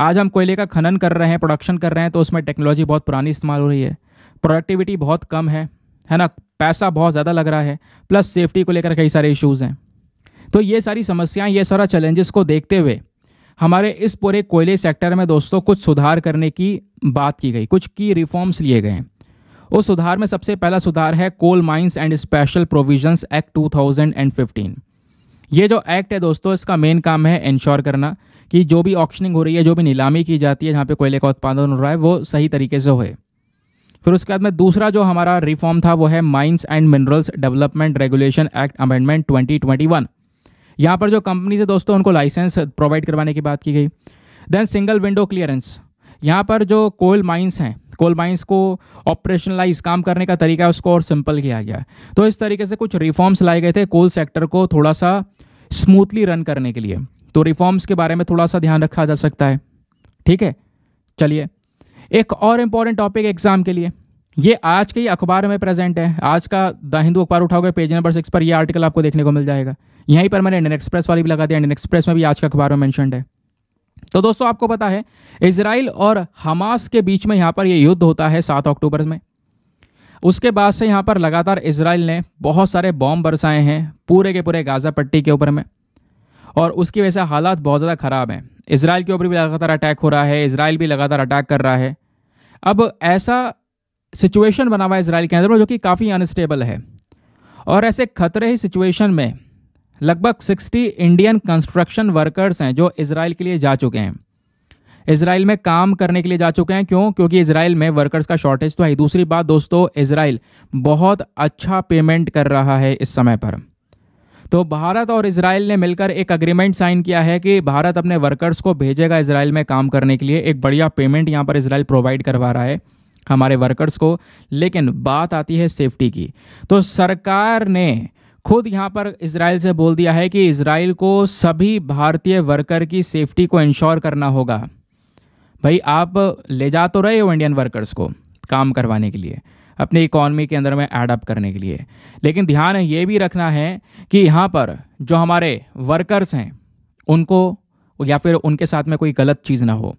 आज हम कोयले का खनन कर रहे हैं प्रोडक्शन कर रहे हैं तो उसमें टेक्नोलॉजी बहुत पुरानी इस्तेमाल हो रही है प्रोडक्टिविटी बहुत कम है है ना पैसा बहुत ज़्यादा लग रहा है प्लस सेफ्टी को लेकर कई सारे इश्यूज़ हैं तो ये सारी समस्याएं ये सारा चैलेंजेस को देखते हुए हमारे इस पूरे कोयले सेक्टर में दोस्तों कुछ सुधार करने की बात की गई कुछ की रिफॉर्म्स लिए गए उस सुधार में सबसे पहला सुधार है coal mines and special provisions act 2015 ये जो एक्ट है दोस्तों इसका मेन काम है इंश्योर करना कि जो भी ऑक्शनिंग हो रही है जो भी नीलामी की जाती है जहाँ पे कोयले का उत्पादन हो रहा है वो सही तरीके से होए फिर उसके बाद में दूसरा जो हमारा रिफॉर्म था वो है mines and minerals development regulation act amendment 2021 यहाँ पर जो कंपनीज है दोस्तों उनको लाइसेंस प्रोवाइड करवाने की बात की गई देन सिंगल विंडो क्लियरेंस यहाँ पर जो कोयल माइंस हैं कोल माइंस को ऑपरेशनलाइज काम करने का तरीका है उसको और सिंपल किया गया तो इस तरीके से कुछ रिफॉर्म्स लाए गए थे कोल सेक्टर को थोड़ा सा स्मूथली रन करने के लिए तो रिफॉर्म्स के बारे में थोड़ा सा ध्यान रखा जा सकता है ठीक है चलिए एक और इम्पॉर्टेंट टॉपिक एग्जाम के लिए ये आज के ही अखबार में प्रेजेंट है आज का द हिंदू अखबार उठाओगे पेज नंबर सिक्स पर ये आर्टिकल आपको देखने को मिल जाएगा यहीं पर मैंने इंडियन एक्सप्रेस वाली भी लगा दिया इंडियन एक्सप्रेस में भी आज के अखबार में मैंशनड है तो दोस्तों आपको पता है इसराइल और हमास के बीच में यहाँ पर यह युद्ध होता है सात अक्टूबर में उसके बाद से यहाँ पर लगातार इसराइल ने बहुत सारे बॉम्ब बरसाए हैं पूरे के पूरे गाजा पट्टी के ऊपर में और उसकी वजह से हालात बहुत ज़्यादा ख़राब हैं इसराइल के ऊपर भी लगातार अटैक हो रहा है इसराइल भी लगातार अटैक कर रहा है अब ऐसा सिचुएशन बना हुआ है इसराइल के अंदर जो कि काफ़ी अनस्टेबल है और ऐसे खतरे ही सिचुएशन में लगभग 60 इंडियन कंस्ट्रक्शन वर्कर्स हैं जो इसराइल के लिए जा चुके हैं इसराइल में काम करने के लिए जा चुके हैं क्यों क्योंकि इसराइल में वर्कर्स का शॉर्टेज तो है दूसरी बात दोस्तों इसराइल बहुत अच्छा पेमेंट कर रहा है इस समय पर तो भारत और इसराइल ने मिलकर एक अग्रीमेंट साइन किया है कि भारत अपने वर्कर्स को भेजेगा इसराइल में काम करने के लिए एक बढ़िया पेमेंट यहाँ पर इसराइल प्रोवाइड करवा रहा है हमारे वर्कर्स को लेकिन बात आती है सेफ्टी की तो सरकार ने खुद यहाँ पर इसराइल से बोल दिया है कि इसराइल को सभी भारतीय वर्कर की सेफ्टी को इंश्योर करना होगा भाई आप ले जा तो रहे हो इंडियन वर्कर्स को काम करवाने के लिए अपनी इकोनमी के अंदर में एडअप करने के लिए लेकिन ध्यान ये भी रखना है कि यहाँ पर जो हमारे वर्कर्स हैं उनको या फिर उनके साथ में कोई गलत चीज़ ना हो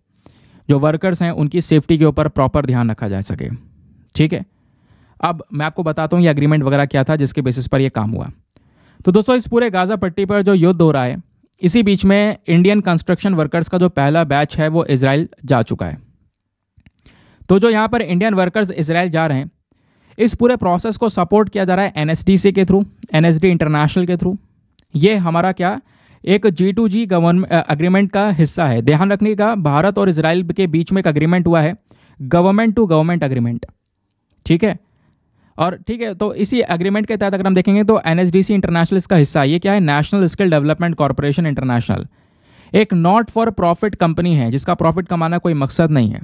जो वर्कर्स हैं उनकी सेफ्टी के ऊपर प्रॉपर ध्यान रखा जा सके ठीक है अब मैं आपको बताता हूँ ये अग्रीमेंट वगैरह क्या था जिसके बेसिस पर यह काम हुआ तो दोस्तों इस पूरे गाजा पट्टी पर जो युद्ध हो रहा है इसी बीच में इंडियन कंस्ट्रक्शन वर्कर्स का जो पहला बैच है वो इसराइल जा चुका है तो जो यहाँ पर इंडियन वर्कर्स इसराइल जा रहे हैं इस पूरे प्रोसेस को सपोर्ट किया जा रहा है एन के थ्रू एन इंटरनेशनल के थ्रू ये हमारा क्या एक G to G government agreement का हिस्सा है ध्यान रखने का भारत और इसराइल के बीच में एक अग्रीमेंट हुआ है गवर्नमेंट टू गवर्नमेंट अग्रीमेंट ठीक है और ठीक है तो इसी अग्रीमेंट के तहत अगर हम देखेंगे तो एन इंटरनेशनल इसका हिस्सा ये क्या है national skill development corporation international एक नॉट फॉर प्रॉफिट कंपनी है जिसका प्रॉफिट कमाना कोई मकसद नहीं है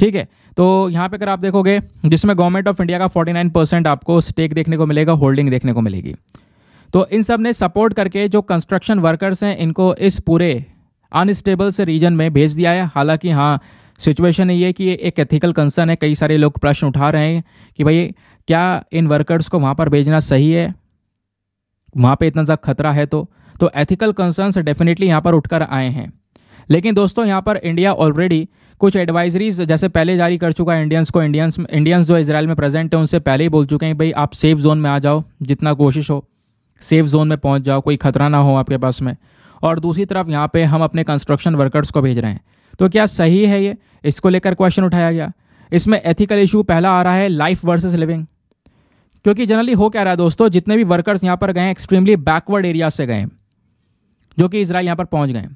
ठीक है तो यहाँ पे अगर आप देखोगे जिसमें गवर्नमेंट ऑफ इंडिया का 49 परसेंट आपको स्टेक देखने को मिलेगा होल्डिंग देखने को मिलेगी तो इन सब ने सपोर्ट करके जो कंस्ट्रक्शन वर्कर्स हैं इनको इस पूरे अनस्टेबल से रीजन में भेज दिया है हालांकि हाँ सिचुएशन ये कि ये एक एथिकल कंसर्न है कई सारे लोग प्रश्न उठा रहे हैं कि भाई क्या इन वर्कर्स को वहाँ पर भेजना सही है वहाँ पे इतना ज़्यादा खतरा है तो तो एथिकल कंसर्न्स डेफिनेटली यहाँ पर उठकर आए हैं लेकिन दोस्तों यहाँ पर इंडिया ऑलरेडी कुछ एडवाइजरीज जैसे पहले जारी कर चुका है इंडियंस को इंडियंस इंडियंस जो इसराइल में प्रेजेंट है उनसे पहले ही बोल चुके हैं भाई आप सेफ जोन में आ जाओ जितना कोशिश हो सेफ जोन में पहुंच जाओ कोई खतरा ना हो आपके पास में और दूसरी तरफ यहाँ पे हम अपने कंस्ट्रक्शन वर्कर्स को भेज रहे हैं तो क्या सही है ये इसको लेकर क्वेश्चन उठाया गया इसमें एथिकल इशू पहला आ रहा है लाइफ वर्सेस लिविंग क्योंकि जनरली हो क्या रहा है दोस्तों जितने भी वर्कर्स यहाँ पर गए एक्सट्रीमली बैकवर्ड एरिया से गए जो कि इसराइल यहाँ पर पहुँच गए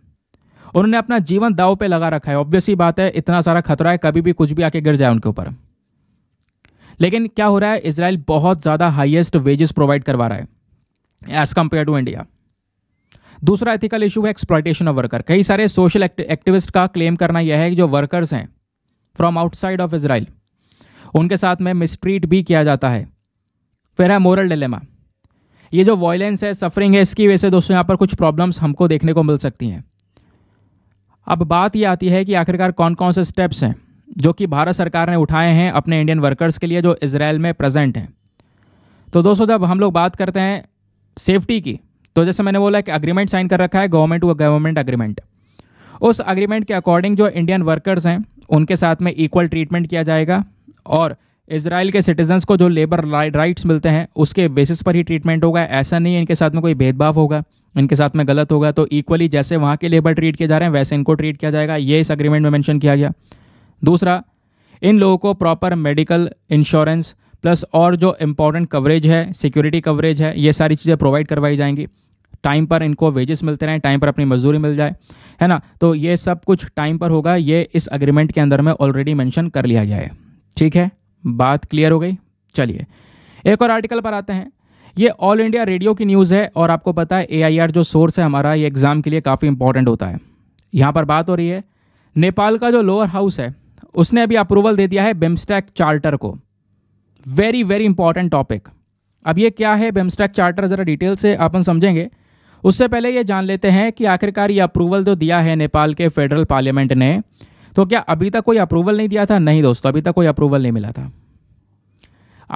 उन्होंने अपना जीवन दाव पे लगा रखा है ऑब्वियसली बात है इतना सारा खतरा है कभी भी कुछ भी आके गिर जाए उनके ऊपर लेकिन क्या हो रहा है इसराइल बहुत ज़्यादा हाइएस्ट वेजेस प्रोवाइड करवा रहा है एज कंपेयर टू इंडिया दूसरा एथिकल इशू है एक्सप्लाइटेशन ऑफ वर्कर कई सारे सोशल एक्टिविस्ट का क्लेम करना यह है कि जो वर्कर्स हैं फ्रॉम आउटसाइड ऑफ इसराइल उनके साथ में मिसट्रीट भी किया जाता है फिर है मोरल डिलेमा ये जो वॉयलेंस है सफरिंग है इसकी वजह से दोस्तों यहाँ पर कुछ प्रॉब्लम्स हमको देखने को मिल सकती हैं अब बात ये आती है कि आखिरकार कौन कौन से स्टेप्स हैं जो कि भारत सरकार ने उठाए हैं अपने इंडियन वर्कर्स के लिए जो इसराइल में प्रेजेंट हैं तो दोस्तों जब हम लोग बात करते हैं सेफ्टी की तो जैसे मैंने बोला कि अग्रीमेंट साइन कर रखा है गवर्नमेंट टू गवर्नमेंट अग्रीमेंट उस अग्रीमेंट के अकॉर्डिंग जो इंडियन वर्कर्स हैं उनके साथ में इक्वल ट्रीटमेंट किया जाएगा और इसराइल के सिटीजन्स को जो लेबर राइट्स मिलते हैं उसके बेसिस पर ही ट्रीटमेंट होगा ऐसा नहीं है इनके साथ में कोई भेदभाव होगा इनके साथ में गलत होगा तो इक्वली जैसे वहाँ के लेबर ट्रीट किए जा रहे हैं वैसे इनको ट्रीट किया जाएगा ये इस अग्रीमेंट में मैंशन किया गया दूसरा इन लोगों को प्रॉपर मेडिकल इंश्योरेंस प्लस और जो इम्पोर्टेंट कवरेज है सिक्योरिटी कवरेज है ये सारी चीज़ें प्रोवाइड करवाई जाएंगी टाइम पर इनको वेजेस मिलते रहें टाइम पर अपनी मजदूरी मिल जाए है ना तो ये सब कुछ टाइम पर होगा ये इस अग्रीमेंट के अंदर में ऑलरेडी मैंशन कर लिया गया है ठीक है बात क्लियर हो गई चलिए एक और आर्टिकल पर आते हैं ये ऑल इंडिया रेडियो की न्यूज़ है और आपको पता है एआईआर जो सोर्स है हमारा ये एग्ज़ाम के लिए काफ़ी इंपॉर्टेंट होता है यहाँ पर बात हो रही है नेपाल का जो लोअर हाउस है उसने अभी अप्रूवल दे दिया है बिम्स्टैक चार्टर को वेरी वेरी इंपॉर्टेंट टॉपिक अब ये क्या है बेमस्टैक चार्टर ज़रा डिटेल से अपन समझेंगे उससे पहले ये जान लेते हैं कि आखिरकार ये अप्रूवल तो दिया है नेपाल के फेडरल पार्लियामेंट ने तो क्या अभी तक कोई अप्रूवल नहीं दिया था नहीं दोस्तों अभी तक कोई अप्रूवल नहीं मिला था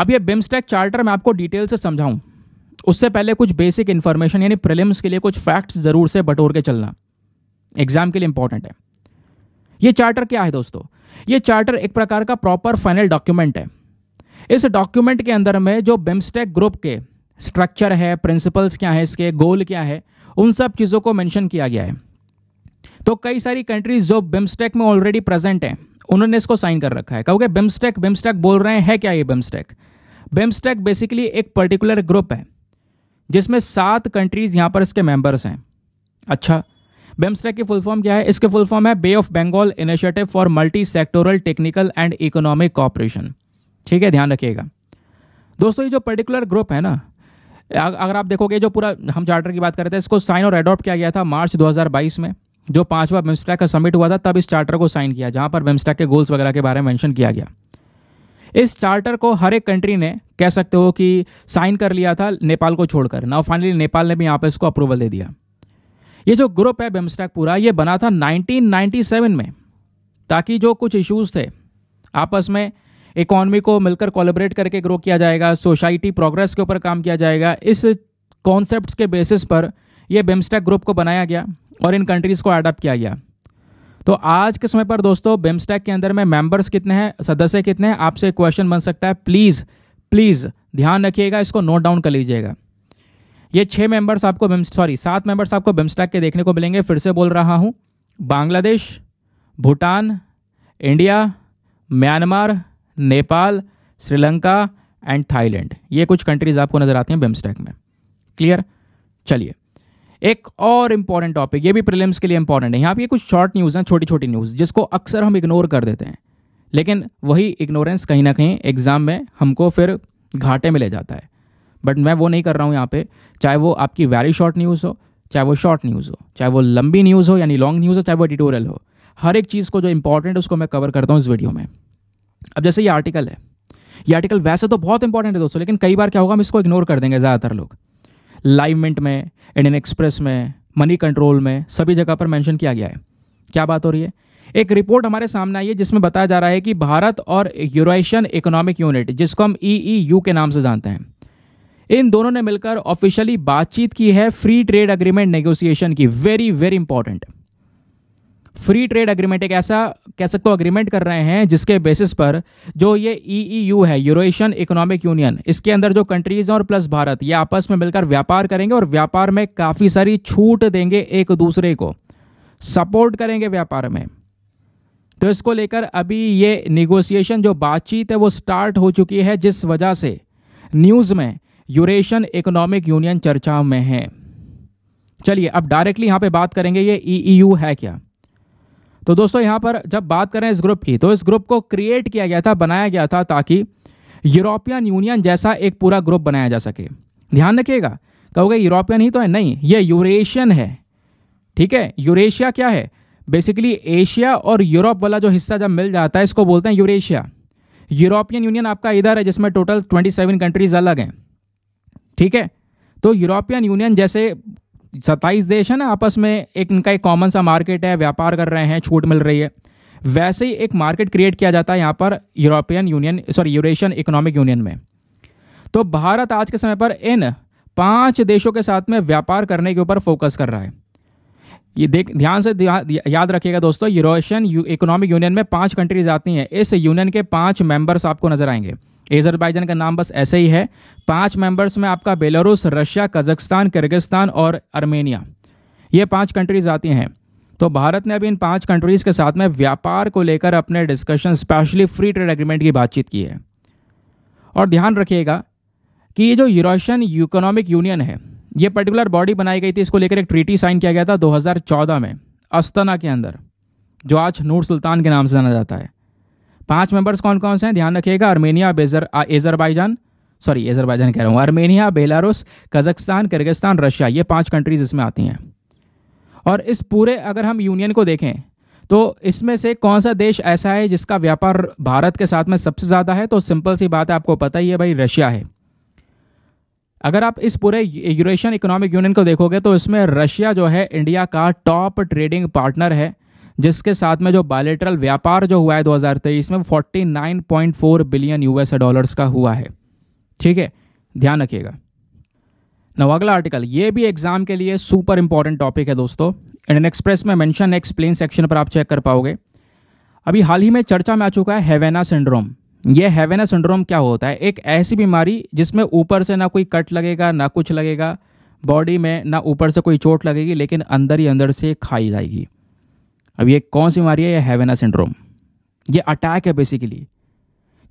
अब ये बिम्स्टेक चार्टर मैं आपको डिटेल से समझाऊँ उससे पहले कुछ बेसिक इन्फॉर्मेशन यानी प्रिलिम्स के लिए कुछ फैक्ट्स ज़रूर से बटोर के चलना एग्जाम के लिए इंपॉर्टेंट है ये चार्टर क्या है दोस्तों ये चार्टर एक प्रकार का प्रॉपर फाइनल डॉक्यूमेंट है इस डॉक्यूमेंट के अंदर में जो बेम्स्टेक ग्रुप के स्ट्रक्चर है प्रिंसिपल्स क्या है इसके गोल क्या है उन सब चीज़ों को मेंशन किया गया है तो कई सारी कंट्रीज जो बिम्स्टेक में ऑलरेडी प्रेजेंट हैं उन्होंने इसको साइन कर रखा है कहोगे बिम्स्टेक बिम्स्टेक बोल रहे हैं क्या ये बिम्स्टेक बिम्स्टेक बेसिकली एक पर्टिकुलर ग्रुप है जिसमें सात कंट्रीज यहां पर इसके मेंबर्स हैं अच्छा बिम्स्टेक की फुल फॉर्म क्या है इसके फुल फॉर्म है Bay of Bengal initiative for multi sectoral technical and economic cooperation ठीक है ध्यान रखिएगा दोस्तों ये जो पर्टिकुलर ग्रुप है ना अगर आप देखोगे जो पूरा हम चार्टर की बात करते हैं इसको साइन और एडॉप्ट किया गया था मार्च 2022 में जो पांचवा बेम्स्टैक का समिट हुआ था तब इस चार्टर को साइन किया जहां पर बेम्स्टैक के गोल्स वगैरह के बारे में मैंशन किया गया इस चार्टर को हर एक कंट्री ने कह सकते हो कि साइन कर लिया था नेपाल को छोड़कर ना फाइनली नेपाल ने भी यहाँ पर इसको अप्रूवल दे दिया ये जो ग्रुप है बेम्स्टैक पूरा ये बना था 1997 में ताकि जो कुछ इश्यूज थे आपस में इकोनॉमी को मिलकर कोलेबरेट करके ग्रो किया जाएगा सोसाइटी प्रोग्रेस के ऊपर काम किया जाएगा इस कॉन्सेप्ट के बेसिस पर यह बेम्स्टेक ग्रुप को बनाया गया और इन कंट्रीज़ को अडॉप्ट किया गया तो आज के समय पर दोस्तों बेम्स्टेक के अंदर में मेंबर्स कितने हैं सदस्य कितने हैं आपसे क्वेश्चन बन सकता है प्लीज़ प्लीज़ ध्यान रखिएगा इसको नोट डाउन कर लीजिएगा ये छः मेंबर्स आपको सॉरी सात मेंबर्स आपको बेम्स्टेक के देखने को मिलेंगे फिर से बोल रहा हूँ Bangladesh Bhutan India Myanmar Nepal Sri Lanka and Thailand ये कुछ कंट्रीज़ आपको नज़र आती हैं बिम्स्टेक में क्लियर चलिए एक और इंपॉर्टेंट टॉपिक ये भी प्रिलिम्स के लिए इंपॉर्टेंट है यहाँ पे कुछ शॉर्ट न्यूज़ हैं छोटी छोटी न्यूज़ जिसको अक्सर हम इग्नोर कर देते हैं लेकिन वही इग्नोरेंस कहीं ना कहीं एग्ज़ाम में हमको फिर घाटे में ले जाता है बट मैं वो नहीं कर रहा हूँ यहाँ पे चाहे वो आपकी वेरी शॉर्ट न्यूज़ हो चाहे वो शॉर्ट न्यूज़ हो चाहे वो लंबी न्यूज़ हो यानी लॉन्ग न्यूज़ हो चाहे वो एडिटोरियल हो हर एक चीज़ को जो इंपॉर्टेंट है उसको मैं कवर करता हूँ इस वीडियो में अब जैसे ये आर्टिकल है ये आर्टिकल वैसे तो बहुत इंपॉर्टेंट है दोस्तों लेकिन कई बार क्या होगा हम इसको इग्नोर कर देंगे ज़्यादातर लोग लाइवमेंट में इंडियन एक्सप्रेस में मनी कंट्रोल में सभी जगह पर मैंशन किया गया है क्या बात हो रही है एक रिपोर्ट हमारे सामने आई है जिसमें बताया जा रहा है कि भारत और यूरोशियन इकोनॉमिक यूनिट जिसको हम ई e e के नाम से जानते हैं इन दोनों ने मिलकर ऑफिशियली बातचीत की है फ्री ट्रेड अग्रीमेंट नेगोशिएशन की very very important free trade agreement एक ऐसा कह सकते हो अग्रीमेंट कर रहे हैं जिसके बेसिस पर जो ये ई e यू e है यूरोशियन इकोनॉमिक यूनियन इसके अंदर जो कंट्रीज हैं और प्लस भारत ये आपस में मिलकर व्यापार करेंगे और व्यापार में काफ़ी सारी छूट देंगे एक दूसरे को सपोर्ट करेंगे व्यापार में तो इसको लेकर अभी ये निगोसिएशन जो बातचीत है वो स्टार्ट हो चुकी है जिस वजह से न्यूज़ में यूरेशियन इकोनॉमिक यूनियन चर्चा में है चलिए अब डायरेक्टली यहाँ पे बात करेंगे ये ई e है क्या तो दोस्तों यहाँ पर जब बात करें इस ग्रुप की तो इस ग्रुप को क्रिएट किया गया था बनाया गया था ताकि यूरोपियन यूनियन जैसा एक पूरा ग्रुप बनाया जा सके ध्यान रखिएगा कहोगे यूरोपियन ही तो है नहीं ये यूरेशियन है ठीक है यूरेशिया क्या है बेसिकली एशिया और यूरोप वाला जो हिस्सा जब मिल जाता है इसको बोलते हैं यूरेशिया यूरोपियन यूनियन आपका इधर है जिसमें टोटल 27 कंट्रीज अलग हैं ठीक है तो यूरोपियन यूनियन जैसे सत्ताईस देश है ना आपस में एक इनका एक कॉमन सा मार्केट है व्यापार कर रहे हैं छूट मिल रही है वैसे ही एक मार्केट क्रिएट किया जाता है यहाँ पर European Union sorry Eurasian Economic Union में तो भारत आज के समय पर इन पांच देशों के साथ में व्यापार करने के ऊपर फोकस कर रहा है ये देख ध्यान से याद रखिएगा दोस्तों यूरोशियन इकोनॉमिक यूनियन में पांच कंट्रीज आती हैं इस यूनियन के पांच मेंबर्स आपको नजर आएंगे एजरबाइजन का नाम बस ऐसे ही है पांच मेंबर्स में आपका बेलारूस रशिया कजाकिस्तान किर्गिस्तान और आर्मेनिया ये पांच कंट्रीज़ आती हैं तो भारत ने अभी इन पांच कंट्रीज़ के साथ में व्यापार को लेकर अपने discussion specially free trade agreement की बातचीत की है और ध्यान रखिएगा कि ये जो यूरोशियन इकोनॉमिक यूनियन है ये पर्टिकुलर बॉडी बनाई गई थी इसको लेकर एक ट्रीटी साइन किया गया था 2014 में अस्तना के अंदर जो आज नूर सुल्तान के नाम से जाना जाता है पांच मेंबर्स कौन कौन से हैं ध्यान रखिएगा आर्मेनिया एजरबाइजान सॉरी एजरबाइजान कह रहा हूँ Armenia Belarus Kazakhstan Kyrgyzstan Russia ये पांच कंट्रीज़ इसमें आती हैं और इस पूरे अगर हम यूनियन को देखें तो इसमें से कौन सा देश ऐसा है जिसका व्यापार भारत के साथ में सबसे ज़्यादा है तो सिंपल सी बात है आपको पता ही है भाई रशिया है अगर आप इस पूरे यूरेशियन इकोनॉमिक यूनियन को देखोगे तो इसमें रशिया जो है इंडिया का टॉप ट्रेडिंग पार्टनर है जिसके साथ में जो बायोलेटरल व्यापार जो हुआ है 2023 में 49.4 बिलियन यूएस डॉलर्स का हुआ है ठीक है ध्यान रखिएगा नव अगला आर्टिकल ये भी एग्जाम के लिए सुपर इंपॉर्टेंट टॉपिक है दोस्तों इंडियन एक्सप्रेस में मेंशन एक्सप्लेन सेक्शन पर आप चेक कर पाओगे अभी हाल ही में चर्चा में आ चुका है हेवेना सिंड्रोम ये हेवेना सिंड्रोम क्या होता है एक ऐसी बीमारी जिसमें ऊपर से ना कोई कट लगेगा ना कुछ लगेगा बॉडी में ना ऊपर से कोई चोट लगेगी लेकिन अंदर ही अंदर से खाई जाएगी अब ये कौन सी बीमारी है ये हैवेना सिंड्रोम ये अटैक है बेसिकली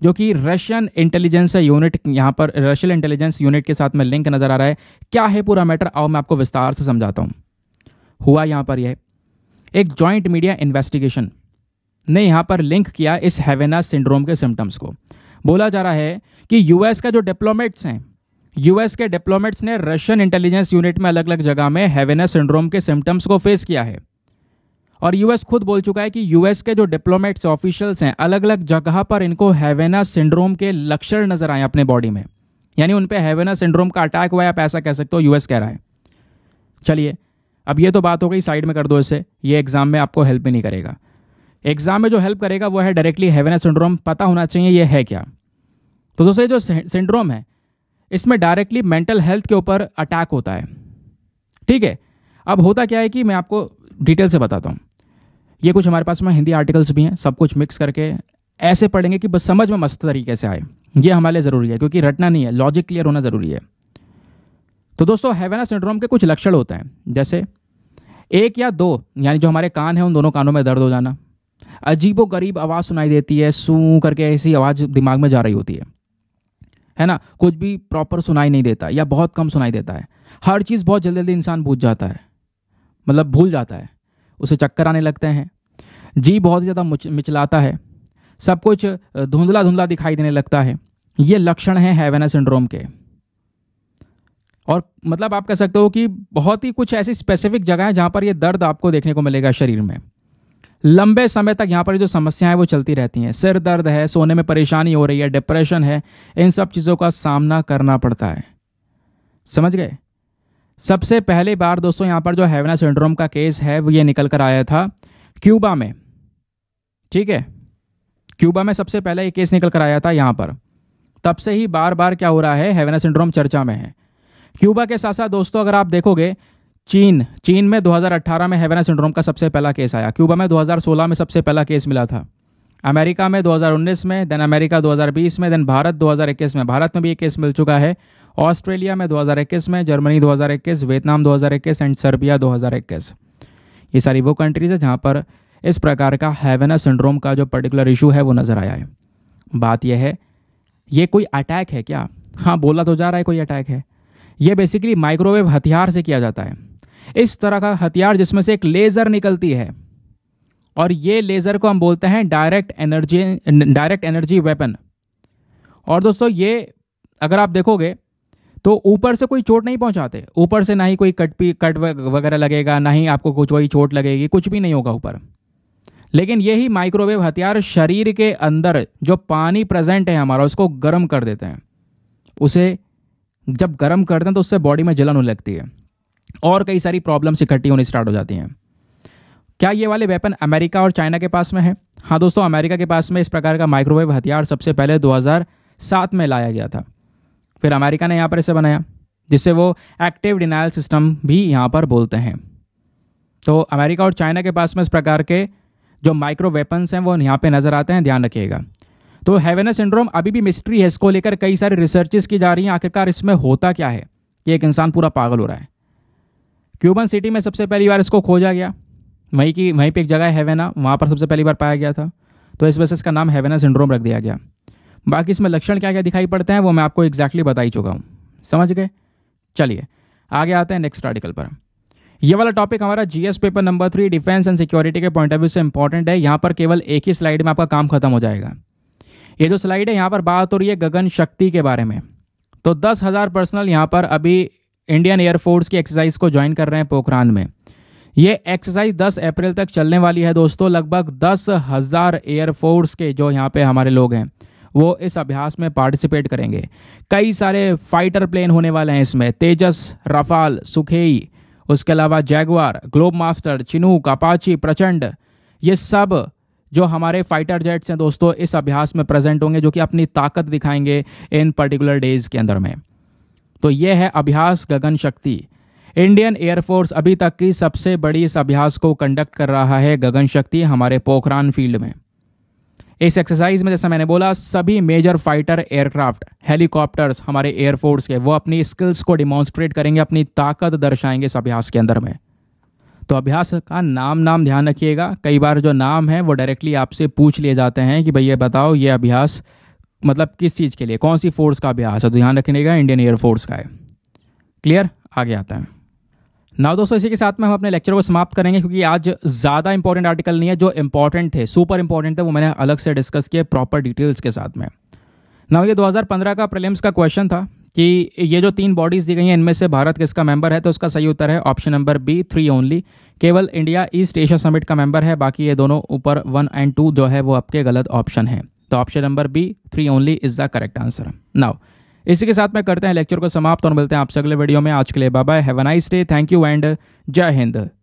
जो कि रशियन इंटेलिजेंस यूनिट यहाँ पर रशियन इंटेलिजेंस यूनिट के साथ में लिंक नज़र आ रहा है क्या है पूरा मैटर आओ मैं आपको विस्तार से समझाता हूँ हुआ यहाँ पर यह एक जॉइंट मीडिया इन्वेस्टिगेशन ने यहाँ पर लिंक किया इस हैवेना सिंड्रोम के सिम्टम्स को बोला जा रहा है कि यूएस का जो डिप्लोमेट्स हैं यूएस के डिप्लोमेट्स ने रशियन इंटेलिजेंस यूनिट में अलग अलग जगह में हैवेना सिंड्रोम के सिम्टम्स को फेस किया है और यूएस खुद बोल चुका है कि यूएस के जो डिप्लोमेट्स ऑफिशियल्स हैं अलग अलग जगह पर इनको हैवेना सिंड्रोम के लक्षण नजर आए अपने बॉडी में यानी उन पर हैवेना सिंड्रोम का अटैक हुआ है आप ऐसा कह सकते हो यूएस कह रहा है चलिए अब ये तो बात हो गई साइड में कर दो इसे ये एग्ज़ाम में आपको हेल्प ही नहीं करेगा एग्ज़ाम में जो हेल्प करेगा वो है डायरेक्टली हैवेना सिंड्रोम पता होना चाहिए ये है क्या तो दोस्तों ये जो सिंड्रोम है इसमें डायरेक्टली मेंटल हेल्थ के ऊपर अटैक होता है ठीक है अब होता क्या है कि मैं आपको डिटेल से बताता हूँ ये कुछ हमारे पास में हिंदी आर्टिकल्स भी हैं सब कुछ मिक्स करके ऐसे पढ़ेंगे कि बस समझ में मस्त तरीके से आए ये हमारे लिए ज़रूरी है क्योंकि रटना नहीं है लॉजिक क्लियर होना ज़रूरी है तो दोस्तों हैवेना सिंड्रोम के कुछ लक्षण होते हैं जैसे एक या दो यानी जो हमारे कान हैं उन दोनों कानों में दर्द हो जाना अजीबो गरीब आवाज़ सुनाई देती है सू करके ऐसी आवाज़ दिमाग में जा रही होती है है ना कुछ भी प्रॉपर सुनाई नहीं देता या बहुत कम सुनाई देता है हर चीज़ बहुत जल्दी जल्दी इंसान भूल जाता है मतलब भूल जाता है उसे चक्कर आने लगते हैं जी बहुत ज़्यादा मिचलाता है सब कुछ धुंधला धुंधला दिखाई देने लगता है ये लक्षण हैं हैवेना सिंड्रोम के और मतलब आप कह सकते हो कि बहुत ही कुछ ऐसी स्पेसिफिक जगह है जहाँ पर यह दर्द आपको देखने को मिलेगा शरीर में लंबे समय तक यहाँ पर जो समस्याएं वो चलती रहती हैं सिर दर्द है सोने में परेशानी हो रही है डिप्रेशन है इन सब चीज़ों का सामना करना पड़ता है समझ गए सबसे पहली बार दोस्तों यहाँ पर जो हैवना सिंड्रोम का केस है वो ये निकल कर आया था क्यूबा में ठीक है क्यूबा में सबसे पहले ये केस निकल कर आया था यहाँ पर तब से ही बार बार क्या हो रहा है हैवना सिंड्रोम चर्चा में है क्यूबा के साथ साथ दोस्तों अगर आप देखोगे चीन चीन में 2018 में हैवेना सिंड्रोम का सबसे पहला केस आया क्यूबा में 2016 में सबसे पहला केस मिला था अमेरिका में 2019 में देन अमेरिका 2020 में देन भारत 2021 में भारत में भी ये केस मिल चुका है ऑस्ट्रेलिया में 2021 में जर्मनी 2021 वियतनाम 2021 एंड सर्बिया 2021 ये सारी वो कंट्रीज़ है जहाँ पर इस प्रकार का हैवेना सिंड्रोम का जो पर्टिकुलर इशू है वो नज़र आया है बात यह है ये कोई अटैक है क्या हाँ बोला तो जा रहा है कोई अटैक है ये बेसिकली माइक्रोवेव हथियार से किया जाता है इस तरह का हथियार जिसमें से एक लेज़र निकलती है और ये लेज़र को हम बोलते हैं direct energy direct energy weapon और दोस्तों ये अगर आप देखोगे तो ऊपर से कोई चोट नहीं पहुंचाते ऊपर से ना ही कोई कट पी कट वगैरह लगेगा ना ही आपको कुछ वही चोट लगेगी कुछ भी नहीं होगा ऊपर लेकिन यही माइक्रोवेव हथियार शरीर के अंदर जो पानी प्रेजेंट है हमारा उसको गर्म कर देते हैं उसे जब गर्म करते हैं तो उससे बॉडी में जलन होने लगती है और कई सारी प्रॉब्लम्स इकट्ठी होनी स्टार्ट हो जाती हैं क्या ये वाले वेपन अमेरिका और चाइना के पास में है हाँ दोस्तों अमेरिका के पास में इस प्रकार का माइक्रोवेव हथियार सबसे पहले 2007 में लाया गया था फिर अमेरिका ने यहाँ पर इसे बनाया जिसे वो एक्टिव डिनाइल सिस्टम भी यहाँ पर बोलते हैं तो अमेरिका और चाइना के पास में इस प्रकार के जो माइक्रो वेपन्स हैं वो यहाँ पे नज़र आते हैं ध्यान रखिएगा तो हैवेना सिंड्रोम अभी भी मिस्ट्री है इसको लेकर कई सारी रिसर्चेस की जा रही हैं आखिरकार इसमें होता क्या है कि एक इंसान पूरा पागल हो रहा है क्यूबन सिटी में सबसे पहली बार इसको खोजा गया वहीं की वहीं पर एक जगह है हेवेना वहाँ पर सबसे पहली बार पाया गया था तो इस वजह से इसका नाम हैवेना सिंड्रोम रख दिया गया बाकी इसमें लक्षण क्या क्या दिखाई पड़ते हैं वो मैं आपको एग्जैक्टली बता ही चुका हूँ समझ गए चलिए आगे आते हैं नेक्स्ट आर्टिकल पर ये वाला टॉपिक हमारा GS paper number three defence and security के पॉइंट ऑफ व्यू से इंपॉर्टेंट है यहाँ पर केवल एक ही स्लाइड में आपका काम खत्म हो जाएगा ये जो स्लाइड है यहाँ पर बात हो रही है गगन शक्ति के बारे में तो दस हज़ार पर्सनल यहाँ पर अभी इंडियन एयरफोर्स की एक्सरसाइज को ज्वाइन कर रहे हैं पोखरान में ये एक्सरसाइज दस अप्रैल तक चलने वाली है दोस्तों लगभग दस हज़ार एयरफोर्स के जो यहाँ पर हमारे लोग हैं वो इस अभ्यास में पार्टिसिपेट करेंगे कई सारे फाइटर प्लेन होने वाले हैं इसमें तेजस रफाल सुखेई उसके अलावा Jaguar Globemaster Chinook Apache Prachand ये सब जो हमारे फाइटर जेट्स हैं दोस्तों इस अभ्यास में प्रेजेंट होंगे जो कि अपनी ताकत दिखाएंगे इन पर्टिकुलर डेज के अंदर में तो ये है अभ्यास गगन शक्ति इंडियन एयरफोर्स अभी तक की सबसे बड़ी इस अभ्यास को कंडक्ट कर रहा है गगन शक्ति हमारे पोखरान फील्ड में इस एक्सरसाइज में जैसा मैंने बोला सभी मेजर फाइटर एयरक्राफ्ट हेलीकॉप्टर्स हमारे एयरफोर्स के वो अपनी स्किल्स को डिमॉन्स्ट्रेट करेंगे अपनी ताकत दर्शाएंगे इस अभ्यास के अंदर में तो अभ्यास का नाम नाम ध्यान रखिएगा कई बार जो नाम है वो डायरेक्टली आपसे पूछ लिए जाते हैं कि भाई ये बताओ ये अभ्यास मतलब किस चीज़ के लिए कौन सी फोर्स का अभ्यास है तो ध्यान रखिएगा इंडियन एयरफोर्स का है क्लियर आगे आता है ना दोस्तों इसी के साथ में हम अपने लेक्चर को समाप्त करेंगे क्योंकि आज ज़्यादा इंपॉर्टेंट आर्टिकल नहीं है जो इंपॉर्टेंट थे सुपर इंपॉर्टेंट थे वो मैंने अलग से डिस्कस किए प्रॉपर डिटेल्स के साथ में ना ये 2015 का प्रीलिम्स का क्वेश्चन था कि ये जो तीन बॉडीज़ दी गई हैं इनमें से भारत किसका मेंबर है तो उसका सही उत्तर है option number B three only केवल इंडिया ईस्ट एशिया समिट का मेंबर है बाकी ये दोनों ऊपर वन एंड टू जो है वो आपके गलत ऑप्शन है तो option number B three only is the correct answer now इसी के साथ मैं करते हैं लेक्चर को समाप्त और मिलते हैं आपसे अगले वीडियो में आज के लिए bye have a nice day thank you and जय हिंद